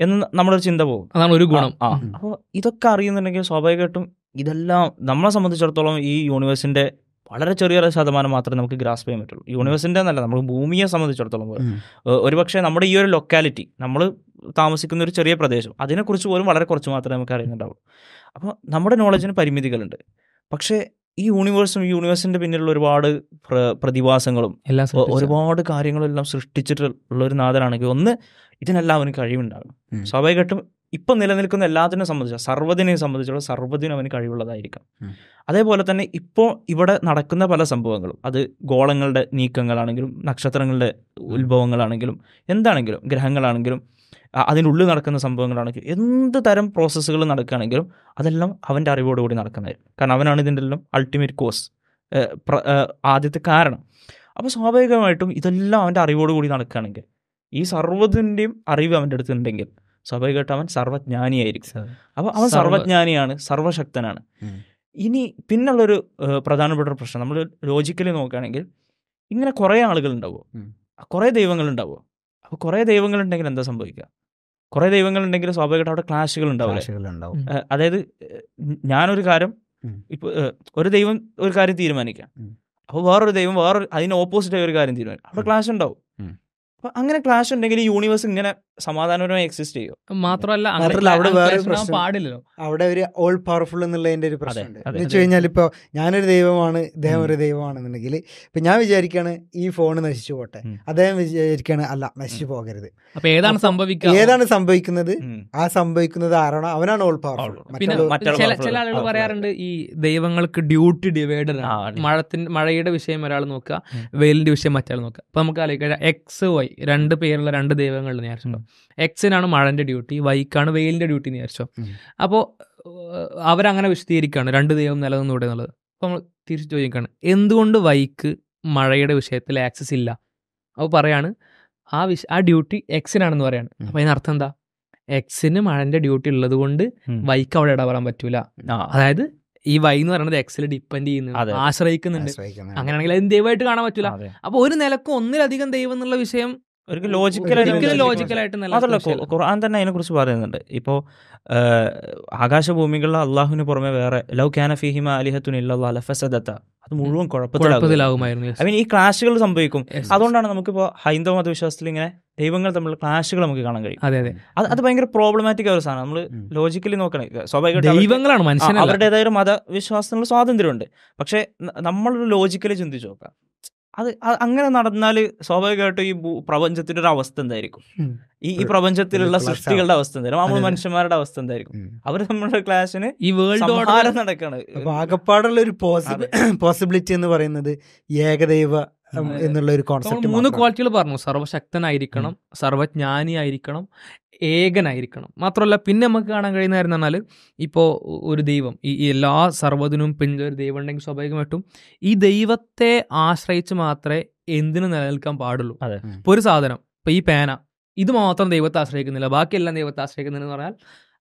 Speaker 3: എന്ന് നമ്മളൊരു ചിന്ത പോകും അതാണ് ഒരു ഗുണം അപ്പോൾ ഇതൊക്കെ അറിയുന്നുണ്ടെങ്കിൽ സ്വാഭാവികമായിട്ടും ഇതെല്ലാം നമ്മളെ സംബന്ധിച്ചിടത്തോളം ഈ യൂണിവേഴ്സിൻ്റെ വളരെ ചെറിയൊരു ശതമാനം മാത്രമേ നമുക്ക് ഗ്രാസ്പ് ചെയ്യാൻ പറ്റുള്ളൂ യൂണിവേഴ്സിൻ്റെ എന്നല്ല നമ്മൾ ഭൂമിയെ സംബന്ധിച്ചിടത്തോളം ഒരുപക്ഷെ നമ്മുടെ ഈ ഒരു ലൊക്കാലിറ്റി നമ്മൾ താമസിക്കുന്ന ഒരു ചെറിയ പ്രദേശം അതിനെക്കുറിച്ച് പോലും വളരെ കുറച്ച് മാത്രമേ നമുക്ക് അറിയുന്നുണ്ടാവുള്ളൂ അപ്പോൾ നമ്മുടെ നോളജിന് പരിമിതികളുണ്ട് പക്ഷേ ഈ യൂണിവേഴ്സും യൂണിവേഴ്സിന്റെ പിന്നിലുള്ള ഒരുപാട് പ്രതിഭാസങ്ങളും ഒരുപാട് കാര്യങ്ങളും എല്ലാം സൃഷ്ടിച്ചിട്ടുള്ള ഒരു നാഥനാണെങ്കിൽ ഒന്ന് ഇതിനെല്ലാം അവന് കഴിവുണ്ടാകും സ്വാഭാവികമായിട്ടും ഇപ്പൊ നിലനിൽക്കുന്ന എല്ലാത്തിനെ സംബന്ധിച്ച സർവ്വതിനെ സംബന്ധിച്ചുള്ള സർവ്വതിനും അവന് കഴിവുള്ളതായിരിക്കാം അതേപോലെ തന്നെ ഇപ്പോൾ ഇവിടെ നടക്കുന്ന പല സംഭവങ്ങളും അത് ഗോളങ്ങളുടെ നീക്കങ്ങളാണെങ്കിലും നക്ഷത്രങ്ങളുടെ ഉത്ഭവങ്ങളാണെങ്കിലും എന്താണെങ്കിലും ഗ്രഹങ്ങളാണെങ്കിലും അതിനുള്ളിൽ നടക്കുന്ന സംഭവങ്ങളാണെങ്കിൽ എന്ത് തരം പ്രോസസ്സുകൾ നടക്കുകയാണെങ്കിലും അതെല്ലാം അവൻ്റെ അറിവോടുകൂടി നടക്കുന്നതായിരിക്കും കാരണം അവനാണ് ഇതിൻ്റെ എല്ലാം അൾട്ടിമേറ്റ് കോസ് ആദ്യത്തെ കാരണം അപ്പോൾ സ്വാഭാവികമായിട്ടും ഇതെല്ലാം അവൻ്റെ അറിവോടുകൂടി നടക്കുകയാണെങ്കിൽ ഈ സർവ്വതിൻ്റെയും അറിവ് അവൻ്റെ അടുത്തുണ്ടെങ്കിൽ ഉണ്ടെങ്കിൽ സ്വാഭാവികമായിട്ട് അവൻ സർവജ്ഞാനിയായിരിക്കും അപ്പോൾ അവൻ സർവജ്ഞാനിയാണ് സർവശക്തനാണ് ഇനി പിന്നുള്ളൊരു പ്രധാനപ്പെട്ട ഒരു പ്രശ്നം നമ്മൾ ലോജിക്കലി നോക്കുകയാണെങ്കിൽ ഇങ്ങനെ കുറേ ആളുകൾ ഉണ്ടാവുമോ കുറേ ദൈവങ്ങളുണ്ടാവുമോ അപ്പോൾ കുറേ ദൈവങ്ങളുണ്ടെങ്കിൽ എന്താ സംഭവിക്കുക ദൈവങ്ങൾ ഉണ്ടെങ്കിൽ സ്വാഭാവികമായിട്ട് അവിടെ ക്ലാഷുകൾ ഉണ്ടാവും അതായത് ഞാനൊരു കാര്യം ഇപ്പൊ ഒരു ദൈവം ഒരു കാര്യം തീരുമാനിക്കാം അപ്പോൾ വേറൊരു ദൈവം വേറൊരു അതിന് ഓപ്പോസിറ്റ്
Speaker 2: ആയ ഒരു കാര്യം തീരുമാനിക്കാം അവിടെ ക്ലാഷ് ഉണ്ടാവും
Speaker 3: അപ്പൊ അങ്ങനെ ക്ലാഷ് ഉണ്ടെങ്കിൽ ഈ യൂണിവേഴ്സ് ഇങ്ങനെ സമാധാനപരമായി എക്സിസ്റ്റ് ചെയ്യും
Speaker 2: മാത്രമല്ല മാത്രമല്ല അവിടെ വേറെ പാടില്ലല്ലോ അവിടെ ഒരു ഓൾ പവർഫുൾ എന്നുള്ളതിന്റെ ഒരു പ്രശ്നമുണ്ട് എന്ന് വെച്ച് കഴിഞ്ഞാൽ ഇപ്പോൾ ഞാനൊരു ദൈവമാണ് ഇദ്ദേഹം ഒരു ദൈവമാണെന്നുണ്ടെങ്കിൽ ഇപ്പൊ ഞാൻ വിചാരിക്കുകയാണ് ഈ ഫോൺ നശിച്ചു പോട്ടെ അദ്ദേഹം വിചാരിക്കുകയാണ് അല്ല നശിച്ചു പോകരുത് അപ്പൊ ഏതാണ് സംഭവിക്കുക ഏതാണ് സംഭവിക്കുന്നത് ആ സംഭവിക്കുന്നത് ആരാണോ അവനാണ് ഓൾ പവർഫുൾ ചില ആളുകൾ
Speaker 1: പറയാറുണ്ട് ഈ ദൈവങ്ങൾക്ക് ഡ്യൂട്ടി ഡിവൈഡഡ് മഴത്തിന്റെ മഴയുടെ വിഷയം ഒരാൾ നോക്കുക വെയിലിന്റെ വിഷയം മറ്റാൾ നോക്കുക അപ്പൊ നമുക്ക് ആലോചിക്കാം എക്സ് വൈ രണ്ട് പേരുള്ള രണ്ട് ദൈവങ്ങൾ വിചാരിച്ചോ എക്സിനാണ് മഴൻ്റെ ഡ്യൂട്ടി വൈക്കാണ് വെയിലിൻ്റെ ഡ്യൂട്ടി എന്ന് വിചാരിച്ചോ അപ്പോൾ അവരങ്ങനെ വിശദീകരിക്കുകയാണ് രണ്ട് ദൈവം നിലനിന്നൂടെ എന്നുള്ളത് അപ്പോൾ നമ്മൾ തിരിച്ചു ചോദിക്കുകയാണ് എന്തുകൊണ്ട് വൈക്ക് മഴയുടെ വിഷയത്തിൽ ആക്സസ് ഇല്ല അപ്പോൾ പറയാണ് ആ വിഷ ആ ഡ്യൂട്ടി എക്സിനാണെന്ന് പറയാണ് അപ്പോൾ അതിനർത്ഥം എന്താ എക്സിന് മഴൻ്റെ ഡ്യൂട്ടി ഉള്ളത് കൊണ്ട് വൈക്ക് അവിടെ ഇടപെടാൻ പറ്റൂല അതായത് ഈ വൈ എന്ന് പറയുന്നത് എക്സിൽ ഡിപ്പെൻഡ് ചെയ്യുന്നു ആശ്രയിക്കുന്നുണ്ട് അങ്ങനെയാണെങ്കിൽ അതിന് ദൈവമായിട്ട് കാണാൻ പറ്റൂല അപ്പൊ ഒരു നിലക്കും ഒന്നിലധികം ദൈവം എന്നുള്ള വിഷയം ഒരിക്കലും ലോജിക്കലായിട്ട് ലോജിക്കലായിട്ട് അതല്ല
Speaker 3: ഖുർആൻ തന്നെ അതിനെക്കുറിച്ച് പറയുന്നുണ്ട് ഇപ്പോൾ ആകാശഭൂമികളിൽ അള്ളാഹുവിന് പുറമെ വേറെ ലൗ ക്യാന ഫിഹിമ അലിഹത്തുൻ ഇല്ലാ അത് മുഴുവൻ കുഴപ്പത്തിലാകുമായിരുന്നു ഐ മീൻ ഈ ക്ലാഷുകൾ സംഭവിക്കും അതുകൊണ്ടാണ് നമുക്കിപ്പോൾ ഹൈന്ദവ മതവിശ്വാസത്തിൽ ഇങ്ങനെ ദൈവങ്ങൾ തമ്മിൽ ക്ലാഷുകൾ നമുക്ക് കാണാൻ കഴിയും അതെ അതെ അത് അത് ഭയങ്കര പ്രോബ്ലമാറ്റിക് ഒരു സാധനം നമ്മൾ ലോജിക്കലി നോക്കണേ സ്വാഭാവികമായിട്ട് ദൈവങ്ങളാണ് അവരുടേതായ മതവിശ്വാസത്തിനുള്ള സ്വാതന്ത്ര്യമുണ്ട് പക്ഷേ നമ്മളൊരു ലോജിക്കലി ചിന്തിച്ചു നോക്കാം അത് അങ്ങനെ നടന്നാൽ സ്വാഭാവികമായിട്ടും ഈ പ്രപഞ്ചത്തിന്റെ ഒരു അവസ്ഥ എന്തായിരിക്കും ഈ ഈ പ്രപഞ്ചത്തിലുള്ള സൃഷ്ടികളുടെ അവസ്ഥ എന്തായാലും നമ്മൾ മനുഷ്യന്മാരുടെ അവസ്ഥ എന്തായിരിക്കും അവർ നമ്മുടെ ക്ലാസ്സിന് ഈ വേൾഡ് ഓർഡർ
Speaker 2: നടക്കാണ് ആകപ്പാടുള്ള ഒരു പോസിബിലിറ്റി എന്ന് പറയുന്നത് ഏകദൈവ എന്നുള്ള ഒരു കോൺസെപ്റ്റ് മൂന്ന്
Speaker 1: ക്വാളിറ്റികൾ പറഞ്ഞു സർവശക്തനായിരിക്കണം സർവജ്ഞാനിയായിരിക്കണം ഏകനായിരിക്കണം മാത്രമല്ല പിന്നെ നമുക്ക് കാണാൻ കഴിയുന്ന കാര്യം പറഞ്ഞാൽ ഇപ്പോൾ ഒരു ദൈവം ഈ എല്ലാ സർവ്വതിനും പിന്നെ ഒരു ദൈവം ഉണ്ടെങ്കിൽ സ്വാഭാവികമായിട്ടും ഈ ദൈവത്തെ ആശ്രയിച്ച് മാത്രമേ എന്തിനു നിലനിൽക്കാൻ പാടുള്ളൂ ഇപ്പോൾ ഒരു സാധനം ഇപ്പം ഈ പേന ഇത് മാത്രം ദൈവത്തെ ആശ്രയിക്കുന്നില്ല ബാക്കിയെല്ലാം ദൈവത്തെ ആശ്രയിക്കുന്നതെന്ന് പറഞ്ഞാൽ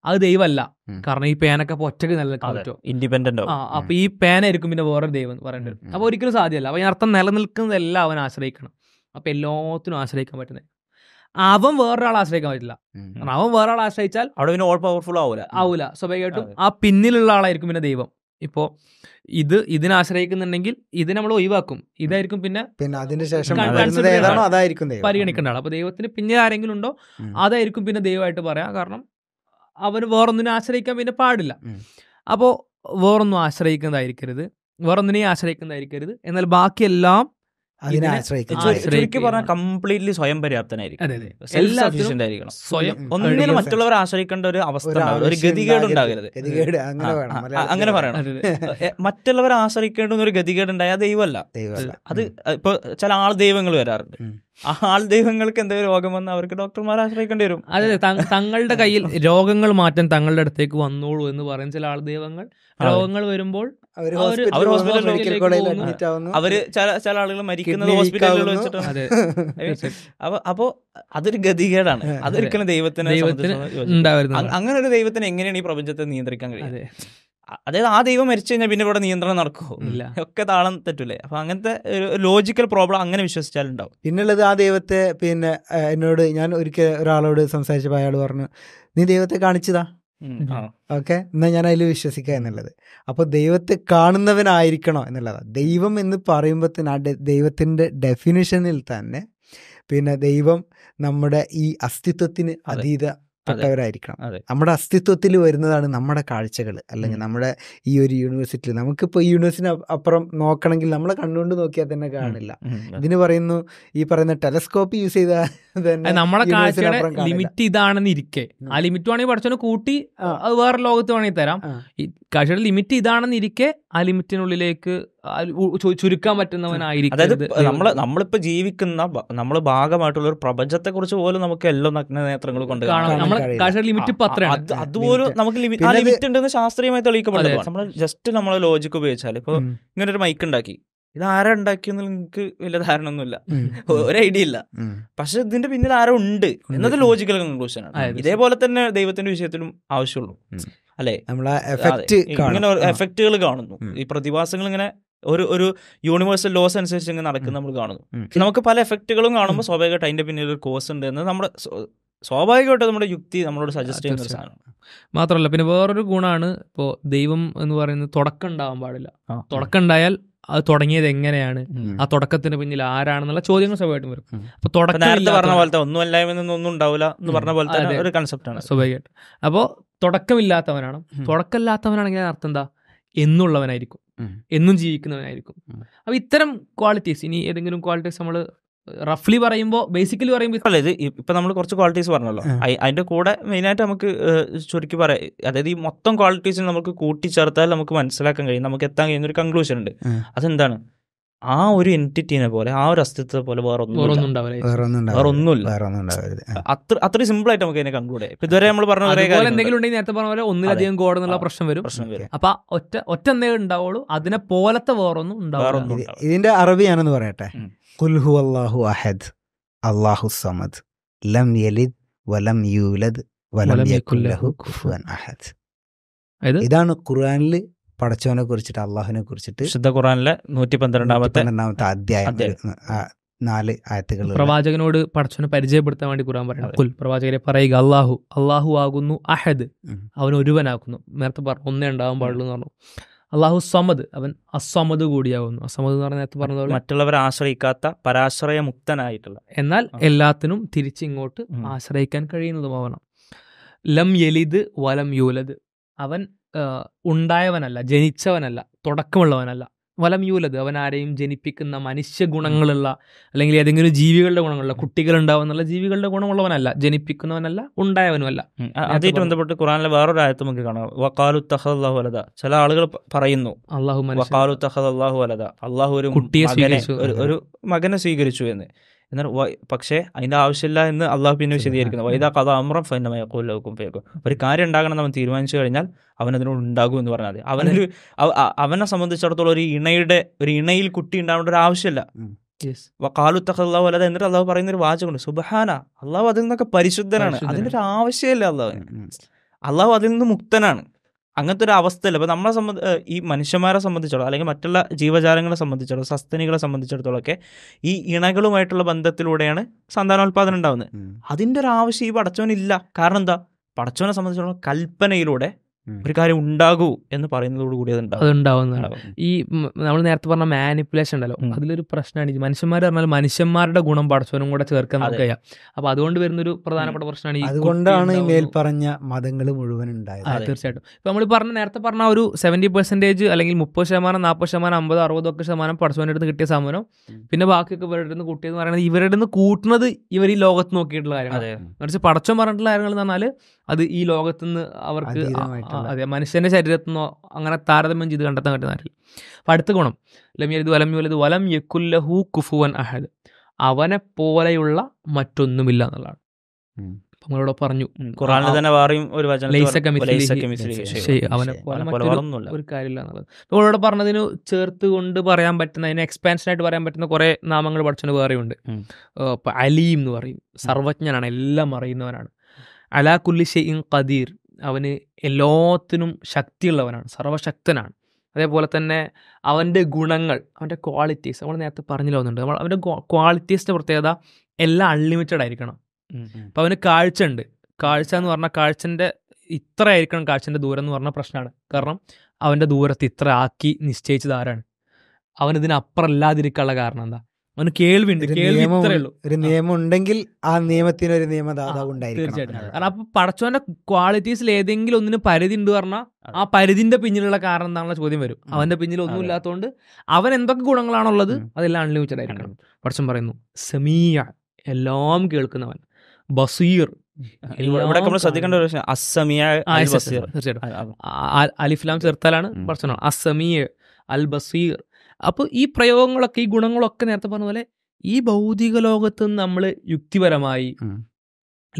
Speaker 1: അത് ദൈവമല്ല കാരണം ഈ പേനൊക്കെ ഒറ്റയ്ക്ക് നിലനിൽക്കാൻ പറ്റും ഇൻഡിപെൻഡന്റ് ആ അപ്പൊ ഈ പേന ഇരിക്കും പിന്നെ വേറെ ദൈവം പറയേണ്ടി വരും അപ്പൊ ഒരിക്കലും സാധ്യമല്ല അപ്പൊ ഈ അർത്ഥം നിലനിൽക്കുന്നതെല്ലാം അവൻ ആശ്രയിക്കണം അപ്പൊ എല്ലാത്തിനും ആശ്രയിക്കാൻ പറ്റുന്നത് അവൻ വേറൊരാൾ ആശ്രയിക്കാൻ പറ്റില്ല അവൻ വേറൊരാൾ ആശ്രയിച്ചാൽ അവിടെ പിന്നെ ഓൾ പവർഫുൾ ആവൂല ആവൂല സ്വാഭാവികമായിട്ടും ആ പിന്നിലുള്ള ആളായിരിക്കും പിന്നെ ദൈവം ഇപ്പോ ഇത് ഇതിനെ ആശ്രയിക്കുന്നുണ്ടെങ്കിൽ ഇത് നമ്മൾ ഒഴിവാക്കും ഇതായിരിക്കും പിന്നെ
Speaker 2: പിന്നെ അതിന് ശേഷം അതായിരിക്കും പരിഗണിക്കേണ്ട
Speaker 1: ആൾ അപ്പൊ ദൈവത്തിന് പിന്നെ ആരെങ്കിലും ഉണ്ടോ അതായിരിക്കും പിന്നെ ദൈവമായിട്ട് പറയാം കാരണം അവന് വേറൊന്നിനെ ആശ്രയിക്കാൻ പിന്നെ പാടില്ല അപ്പോൾ വേറൊന്നും ആശ്രയിക്കുന്നതായിരിക്കരുത് വേറൊന്നിനെ ആശ്രയിക്കുന്നതായിരിക്കരുത് എന്നാൽ ബാക്കിയെല്ലാം അതിനെ
Speaker 3: ചുരുക്കി പറഞ്ഞാൽ കംപ്ലീറ്റ്ലി സ്വയം പര്യാപ്തനായിരിക്കും സെൽഫ് സഫീഷ്യന്റ് ആയിരിക്കണം സ്വയം ഒന്നിനും മറ്റുള്ളവരെ ആശ്രയിക്കേണ്ട ഒരു അവസ്ഥ ഒരു ഗതികേട് ഉണ്ടാകരുത് അങ്ങനെ പറയണം മറ്റുള്ളവരെ ആശ്രയിക്കേണ്ട ഒരു ഗതികേട് ഉണ്ടായാൽ ദൈവമല്ല അത് ഇപ്പൊ ചില ആൾ ദൈവങ്ങൾ വരാറുണ്ട് ആൾ ദൈവങ്ങൾക്ക് എന്തെങ്കിലും രോഗം വന്നാൽ അവർക്ക് ഡോക്ടർമാരെ ആശ്രയിക്കേണ്ടി വരും അതെ
Speaker 1: തങ്ങളുടെ കയ്യിൽ രോഗങ്ങൾ മാറ്റാൻ തങ്ങളുടെ അടുത്തേക്ക് വന്നോളൂ എന്ന് പറയുന്ന ചില ആൾ ദൈവങ്ങൾ രോഗങ്ങൾ
Speaker 3: വരുമ്പോൾ അവർ ഹോസ്പിറ്റലിൽ അവര് ചില ചില ആളുകൾ മരിക്കുന്നത് ഹോസ്പിറ്റലിൽ വെച്ചിട്ടാണ് അപ്പൊ അപ്പോ അതൊരു ഗതികേടാണ് അതൊരിക്കലും ദൈവത്തിന് അങ്ങനെ ഒരു ദൈവത്തിന് എങ്ങനെയാണ് ഈ പ്രപഞ്ചത്തെ നിയന്ത്രിക്കാൻ കഴിയുന്നത് അതായത് ആ ദൈവം മരിച്ചു കഴിഞ്ഞാൽ പിന്നെ ഇവിടെ നിയന്ത്രണം നടക്കുമോ ഇല്ല ഒക്കെ താളം തെറ്റൂലേ അപ്പൊ അങ്ങനത്തെ ഒരു ലോജിക്കൽ പ്രോബ്ലം അങ്ങനെ വിശ്വസിച്ചാലുണ്ടാവും
Speaker 2: പിന്നുള്ളത് ആ ദൈവത്തെ പിന്നെ എന്നോട് ഞാൻ ഒരിക്കൽ ഒരാളോട് സംസാരിച്ചപ്പോൾ അയാൾ പറഞ്ഞു നീ ദൈവത്തെ കാണിച്ചതാ ഓക്കെ എന്നാൽ ഞാൻ അതിൽ വിശ്വസിക്കുക എന്നുള്ളത് അപ്പോൾ ദൈവത്തെ കാണുന്നവനായിരിക്കണോ എന്നുള്ളതാണ് ദൈവം എന്ന് പറയുമ്പോൾ തന്നെ ആ ദൈവത്തിൻ്റെ ഡെഫിനിഷനിൽ തന്നെ പിന്നെ ദൈവം നമ്മുടെ ഈ അസ്തിത്വത്തിന് അതീത പെട്ടവരായിരിക്കണം നമ്മുടെ അസ്തിത്വത്തിൽ വരുന്നതാണ് നമ്മുടെ കാഴ്ചകൾ അല്ലെങ്കിൽ നമ്മുടെ ഈ ഒരു യൂണിവേഴ്സിറ്റിയിൽ നമുക്കിപ്പോൾ ഈ യൂണിവേഴ്സിറ്റി അപ്പുറം നോക്കണമെങ്കിൽ നമ്മളെ കണ്ണുകൊണ്ട് നോക്കിയാൽ തന്നെ കാണില്ല ഇതിന് പറയുന്നു ഈ പറയുന്ന ടെലസ്കോപ്പ് യൂസ് ചെയ്ത നമ്മുടെ കാഴ്ചയുടെ ലിമിറ്റ്
Speaker 1: ഇതാണെന്ന് ഇരിക്കെ ആ ലിമിറ്റ് വേണമെങ്കിൽ പഠിച്ചവനെ കൂട്ടി അത് വേറെ ലോകത്ത് വേണമെങ്കിൽ തരാം കാഴ്ചയുടെ ലിമിറ്റ് ഇതാണെന്ന് ഇരിക്കെ ആ ലിമിറ്റിനുള്ളിലേക്ക് ചുരുക്കാൻ പറ്റുന്നവനായിരിക്കും അതായത് നമ്മൾ
Speaker 3: നമ്മളിപ്പോ ജീവിക്കുന്ന നമ്മൾ ഭാഗമായിട്ടുള്ള ഒരു പ്രപഞ്ചത്തെ കുറിച്ച് പോലും നമുക്ക് എല്ലാം നേത്രങ്ങൾ കൊണ്ട് ലിമിറ്റ് അതുപോലും നമുക്ക് ലിമിറ്റ് ആ ലിമിറ്റ് ഉണ്ടെന്ന് ശാസ്ത്രീയമായി തെളിയിക്കപ്പെടുന്നത് നമ്മൾ ജസ്റ്റ് നമ്മൾ ലോജിക്ക് ഉപയോഗിച്ചാൽ ഇപ്പോൾ ഇങ്ങനെ ഒരു മൈക്ക് ഉണ്ടാക്കി ഇത് ആരാ ഉണ്ടാക്കിയെന്ന് നിങ്ങൾക്ക് വലിയ ധാരണ ഒന്നുമില്ല ഒരു ഐഡിയ ഇല്ല പക്ഷെ ഇതിന്റെ പിന്നിൽ ആരോ ഉണ്ട് എന്നത് ലോജിക്കൽ കൺക്ലൂഷൻ ആണ് ഇതേപോലെ തന്നെ ദൈവത്തിന്റെ വിഷയത്തിലും ആവശ്യമുള്ളൂ അല്ലെ ഇങ്ങനെ എഫക്റ്റുകൾ കാണുന്നു ഈ പ്രതിഭാസങ്ങൾ ഇങ്ങനെ ഒരു ഒരു യൂണിവേഴ്സൽ ലോസ് അനുസരിച്ച് ഇങ്ങനെ നടക്കുന്ന നമ്മൾ കാണുന്നു നമുക്ക് പല എഫക്റ്റുകളും കാണുമ്പോൾ സ്വാഭാവികമായിട്ട് അതിന്റെ പിന്നിൽ ഒരു കോഴ്സ് ഉണ്ട് എന്ന് നമ്മുടെ സ്വാഭാവികമായിട്ട് നമ്മുടെ യുക്തി നമ്മളോട് സജസ്റ്റ് ചെയ്യുന്ന ഒരു സാധനമാണ്
Speaker 1: മാത്രമല്ല പിന്നെ വേറൊരു ഗുണമാണ് ഇപ്പോൾ ദൈവം എന്ന് പറയുന്നത്
Speaker 3: തുടക്കം ഉണ്ടാവാൻ പാടില്ല തുടക്കം
Speaker 1: ഉണ്ടായാൽ അത് തുടങ്ങിയത് എങ്ങനെയാണ് ആ തുടക്കത്തിന് പിന്നിൽ ആരാണെന്നുള്ള ചോദ്യങ്ങൾ സ്വാഭാവികമായിട്ടും വരും
Speaker 3: അപ്പൊ തുടക്കം പറഞ്ഞ പോലത്തെ ഒന്നും അല്ലായ്മ ഒന്നും ഉണ്ടാവില്ല എന്ന് പറഞ്ഞ പോലത്തെ ഒരു കൺസെപ്റ്റാണ്
Speaker 1: സ്വാഭാവികമായിട്ട് അപ്പോൾ തുടക്കമില്ലാത്തവനാണ് തുടക്കമില്ലാത്തവനാണെങ്കിൽ അർത്ഥം എന്താ എന്നുള്ളവനായിരിക്കും എന്നും ജീവിക്കുന്നവനായിരിക്കും അപ്പൊ ഇത്തരം ക്വാളിറ്റീസ് ഇനി ഏതെങ്കിലും ക്വാളിറ്റീസ്
Speaker 3: നമ്മൾ റഫ്ലി പറയുമ്പോൾ ബേസിക്കലി പറയുമ്പോൾ അല്ല ഇത് ഇപ്പം നമ്മൾ കുറച്ച് ക്വാളിറ്റീസ് പറഞ്ഞല്ലോ അതിന്റെ കൂടെ മെയിനായിട്ട് നമുക്ക് ചുരുക്കി പറയാം അതായത് ഈ മൊത്തം ക്വാളിറ്റീസ് നമുക്ക് കൂട്ടിച്ചേർത്താൽ നമുക്ക് മനസ്സിലാക്കാൻ കഴിയും നമുക്ക് എത്താൻ കഴിയുന്ന ഒരു കൺക്ലൂഷൻ ഉണ്ട് അതെന്താണ് ആ ഒരു എൻറ്റിറ്റിനെ പോലെ ആ ഒരു അസ്തിത്വത്തെ പോലെ വേറെ ഒന്നും വേറെ ഒന്നുമില്ല അത്ര അത്ര സിമ്പിൾ ആയിട്ട് നമുക്ക് അതിനെ കൺക്ലൂഡ്
Speaker 2: ചെയ്യാം ഇതുവരെ നമ്മൾ പറഞ്ഞ എന്തെങ്കിലും
Speaker 1: ഉണ്ടെങ്കിൽ നേരത്തെ പറഞ്ഞ പോലെ ഒന്നിലധികം
Speaker 2: ഗോഡ് എന്നുള്ള പ്രശ്നം വരും പ്രശ്നം വരും
Speaker 1: അപ്പൊ ഒറ്റ ഒറ്റ എന്തെങ്കിലും ഉണ്ടാവുള്ളൂ അതിനെ പോലത്തെ വേറൊന്നും ഉണ്ടാവും
Speaker 2: ഇതിന്റെ അറബി ഞാനൊന്ന് പറയട്ടെ കുൽഹു അള്ളാഹു അഹദ് അള്ളാഹു സമദ് ലം യലിദ് വലം യൂലദ് വലം യകുല്ലഹു കുഫുവൻ അഹദ് ഇതാണ് ഖുർആനിൽ പടച്ചവനെ കുറിച്ചിട്ട് അള്ളാഹുവിനെ കുറിച്ചിട്ട് വിശുദ്ധ ഖുറാനിലെ നൂറ്റി പന്ത്രണ്ടാമത്തെ പന്ത്രണ്ടാമത്തെ അധ്യായം നാല് ആയത്തുകൾ
Speaker 1: പ്രവാചകനോട് പടച്ചവനെ പരിചയപ്പെടുത്താൻ വേണ്ടി ഖുറാൻ പറയുന്നത് കുൽ
Speaker 2: പ്രവാചകരെ പറയുക അള്ളാഹു
Speaker 1: അള്ളാഹു ആകുന്നു അഹദ് അവൻ ഒരുവനാക്കുന്നു നേരത്തെ പറഞ്ഞു ഒന്നേ ഉണ്ടാവാൻ പാടുള്ളൂ എന്ന് പറഞ്ഞു അള്ളാഹു സമദ് അവൻ അസമദ് കൂടിയാകുന്നു അസമദ് എന്ന് പറഞ്ഞ നേരത്തെ പറഞ്ഞത്
Speaker 3: മറ്റുള്ളവരെ ആശ്രയിക്കാത്ത പരാശ്രയമുക്തനായിട്ടുള്ള
Speaker 1: എന്നാൽ എല്ലാത്തിനും തിരിച്ചിങ്ങോട്ട് ആശ്രയിക്കാൻ കഴിയുന്നതുമാവണം ലം യലിദ് വലം യൂലദ് അവൻ ഉണ്ടായവനല്ല ജനിച്ചവനല്ല തുടക്കമുള്ളവനല്ല വലം യൂലത് അവൻ ആരെയും ജനിപ്പിക്കുന്ന മനുഷ്യ ഗുണങ്ങളുള്ള അല്ലെങ്കിൽ ഏതെങ്കിലും ജീവികളുടെ ഗുണങ്ങളുള്ള കുട്ടികൾ ഉണ്ടാവുന്നുള്ള ജീവികളുടെ ഗുണമുള്ളവനല്ല ജനിപ്പിക്കുന്നവനല്ല ഉണ്ടായവനുമല്ല
Speaker 3: അതുമായിട്ട് ബന്ധപ്പെട്ട് ഖുറാനിലെ വേറൊരു ആയത്ത് നമുക്ക് കാണാം വക്കാലു ചില ആളുകൾ പറയുന്നു അള്ളാഹു വക്കാലു തഹദാഹു അള്ളാഹു ഒരു കുട്ടിയെ ഒരു മകനെ സ്വീകരിച്ചു എന്ന് എന്നാൽ പക്ഷേ അതിൻ്റെ ആവശ്യമില്ല എന്ന് അള്ളാഹു പിന്നെ വിശദീകരിക്കുന്നു വൈദാ കഥ അമ്രം ഫൈനമയക്കൂലവും പേക്കും ഒരു കാര്യം ഉണ്ടാകണം നമ്മൾ തീരുമാനിച്ചു കഴിഞ്ഞാൽ അവൻ ഉണ്ടാകും എന്ന് പറഞ്ഞാൽ അവനൊരു അവനെ സംബന്ധിച്ചിടത്തോളം ഒരു ഇണയുടെ ഒരു ഇണയിൽ കുട്ടി ഉണ്ടാവേണ്ട ഒരു ആവശ്യമില്ല കാലുത്തഖല്ലാഹു അല്ലാതെ എന്നിട്ട് അള്ളാഹു പറയുന്ന ഒരു വാചകമുണ്ട് സുബഹാന അള്ളാഹു അതിൽ നിന്നൊക്കെ പരിശുദ്ധനാണ് അതിനൊരു ആവശ്യമില്ല അള്ളാഹു അള്ളാഹു അതിൽ നിന്ന് മുക്തനാണ് അങ്ങനത്തെ ഒരു അവസ്ഥയില്ല അപ്പോൾ നമ്മളെ സംബന്ധ ഈ മനുഷ്യന്മാരെ സംബന്ധിച്ചിടത്തോളം അല്ലെങ്കിൽ മറ്റുള്ള ജീവജാലങ്ങളെ സംബന്ധിച്ചിടത്തോളം സസ്തനികളെ ഒക്കെ ഈ ഇണകളുമായിട്ടുള്ള ബന്ധത്തിലൂടെയാണ് സന്താനോത്പാദനം ഉണ്ടാകുന്നത് അതിൻ്റെ ഒരു ആവശ്യം ഈ പടച്ചവനില്ല കാരണം എന്താ പടച്ചവനെ സംബന്ധിച്ചിടത്തോളം കൽപ്പനയിലൂടെ ഒരു കാര്യം ഉണ്ടാകൂ എന്ന് പറയുന്നതോട് കൂടി അത് ഉണ്ടാവും
Speaker 1: ഈ നമ്മൾ നേരത്തെ പറഞ്ഞ മാനിപ്പുലേഷൻ ഉണ്ടല്ലോ അതിലൊരു പ്രശ്നമാണ് മനുഷ്യന്മാർ പറഞ്ഞാൽ മനുഷ്യന്മാരുടെ ഗുണം പടച്ചവനും കൂടെ ചേർക്കാൻ കഴിയാം അപ്പൊ അതുകൊണ്ട് വരുന്നൊരു പ്രധാനപ്പെട്ട പ്രശ്നമാണ് ഈ അതുകൊണ്ടാണ് ഈ
Speaker 2: മേൽപ്പറഞ്ഞ മതങ്ങൾ മുഴുവൻ ഉണ്ടായത് തീർച്ചയായിട്ടും
Speaker 1: ഇപ്പൊ നമ്മൾ പറഞ്ഞ നേരത്തെ പറഞ്ഞ ഒരു സെവന്റി പെർസെന്റേജ് അല്ലെങ്കിൽ മുപ്പത് ശതമാനം നാൽപ്പത് ശതമാനം അമ്പത് അറുപത് ഒക്കെ ശതമാനം പടച്ചവൻ്റെ അടുത്ത് കിട്ടിയ സമരം പിന്നെ ബാക്കിയൊക്കെ ഇവരുടെ നിന്ന് കൂട്ടിയെന്ന് പറയുന്നത് ഇവരുടെ നിന്ന് കൂട്ടുന്നത് ഇവർ ഈ ലോകത്ത് നോക്കിയിട്ടുള്ള കാര്യമാണ് മറിച്ച് പടച്ചവൻ പറഞ്ഞിട്ടുള്ള കാര്യങ്ങൾ എന്ന് പറഞ്ഞാൽ അത് ഈ ലോകത്തുനിന്ന് അവർക്ക് അതെ മനുഷ്യന്റെ ശരീരത്തിൽ നിന്നോ അങ്ങനെ താരതമ്യം ചെയ്ത് കണ്ടെത്താൻ പറ്റുന്ന കാര്യമില്ല അടുത്ത ഗുണം ലമിയത് വലം യുലത് വലം യക്കുല്ലഹു കുഫുവൻ അഹദ് അവനെ പോലെയുള്ള മറ്റൊന്നുമില്ല എന്നുള്ളതാണ് നമ്മളിവിടെ പറഞ്ഞു ഖുറാനിൽ തന്നെ ഒരു ഒരു കാര്യമില്ല എന്നുള്ളത് ഇവിടെ പറഞ്ഞതിന് ചേർത്ത് കൊണ്ട് പറയാൻ പറ്റുന്ന അതിന് എക്സ്പാൻഷൻ ആയിട്ട് പറയാൻ പറ്റുന്ന കുറെ നാമങ്ങൾ പഠിച്ചത് വേറെയുണ്ട് അലീം എന്ന് പറയും സർവജ്ഞനാണ് എല്ലാം അറിയുന്നവനാണ് അലാ കുല്ലിഷെ ഇൻ ഖദീർ അവന് എല്ലാത്തിനും ശക്തിയുള്ളവനാണ് സർവശക്തനാണ് അതേപോലെ തന്നെ അവൻ്റെ ഗുണങ്ങൾ അവൻ്റെ ക്വാളിറ്റീസ് നമ്മൾ നേരത്തെ പറഞ്ഞു വന്നിട്ടുണ്ട് നമ്മൾ അവൻ്റെ ക്വാളിറ്റീസിൻ്റെ പ്രത്യേകത എല്ലാം അൺലിമിറ്റഡ് ആയിരിക്കണം അപ്പോൾ അവന് കാഴ്ച ഉണ്ട് കാഴ്ച എന്ന് പറഞ്ഞാൽ കാഴ്ചൻ്റെ ഇത്ര ആയിരിക്കണം കാഴ്ചൻ്റെ ദൂരം എന്ന് പറഞ്ഞ പ്രശ്നമാണ് കാരണം അവൻ്റെ ദൂരത്ത് ഇത്ര ആക്കി നിശ്ചയിച്ചതാരാണ് ആരാണ് അവനിതിനപ്പുറം ഇല്ലാതിരിക്കാനുള്ള കാരണം എന്താ അവന് കേൾവിയുണ്ട് ഉള്ളൂ
Speaker 2: ഒരു നിയമം ഉണ്ടെങ്കിൽ ആ നിയമത്തിന് ഒരു നിയമദാതാവ് തീർച്ചയായിട്ടും അപ്പൊ
Speaker 1: പടച്ചോന്റെ ക്വാളിറ്റീസിൽ ഏതെങ്കിലും ഒന്നിന് പരിധി ഉണ്ട് പറഞ്ഞാൽ ആ പരിധിന്റെ പിന്നിലുള്ള കാരണം എന്താണെന്നുള്ള ചോദ്യം വരും അവന്റെ പിന്നിൽ ഒന്നും ഇല്ലാത്തതുകൊണ്ട് അവൻ എന്തൊക്കെ ഗുണങ്ങളാണുള്ളത് അതെല്ലാം അൺലിമിറ്റഡ് ആയിരിക്കണം പടച്ചൻ പറയുന്നു സമീയ എല്ലാം കേൾക്കുന്നവൻ ബസീർ ഇവിടെ അലിഫ്ലാം ചേർത്താലാണ് പടച്ചനാണ് അസമിയ അൽ ബസീർ അപ്പോൾ ഈ പ്രയോഗങ്ങളൊക്കെ ഈ ഗുണങ്ങളൊക്കെ നേരത്തെ പറഞ്ഞ പോലെ ഈ ഭൗതിക ലോകത്ത് നമ്മൾ യുക്തിപരമായി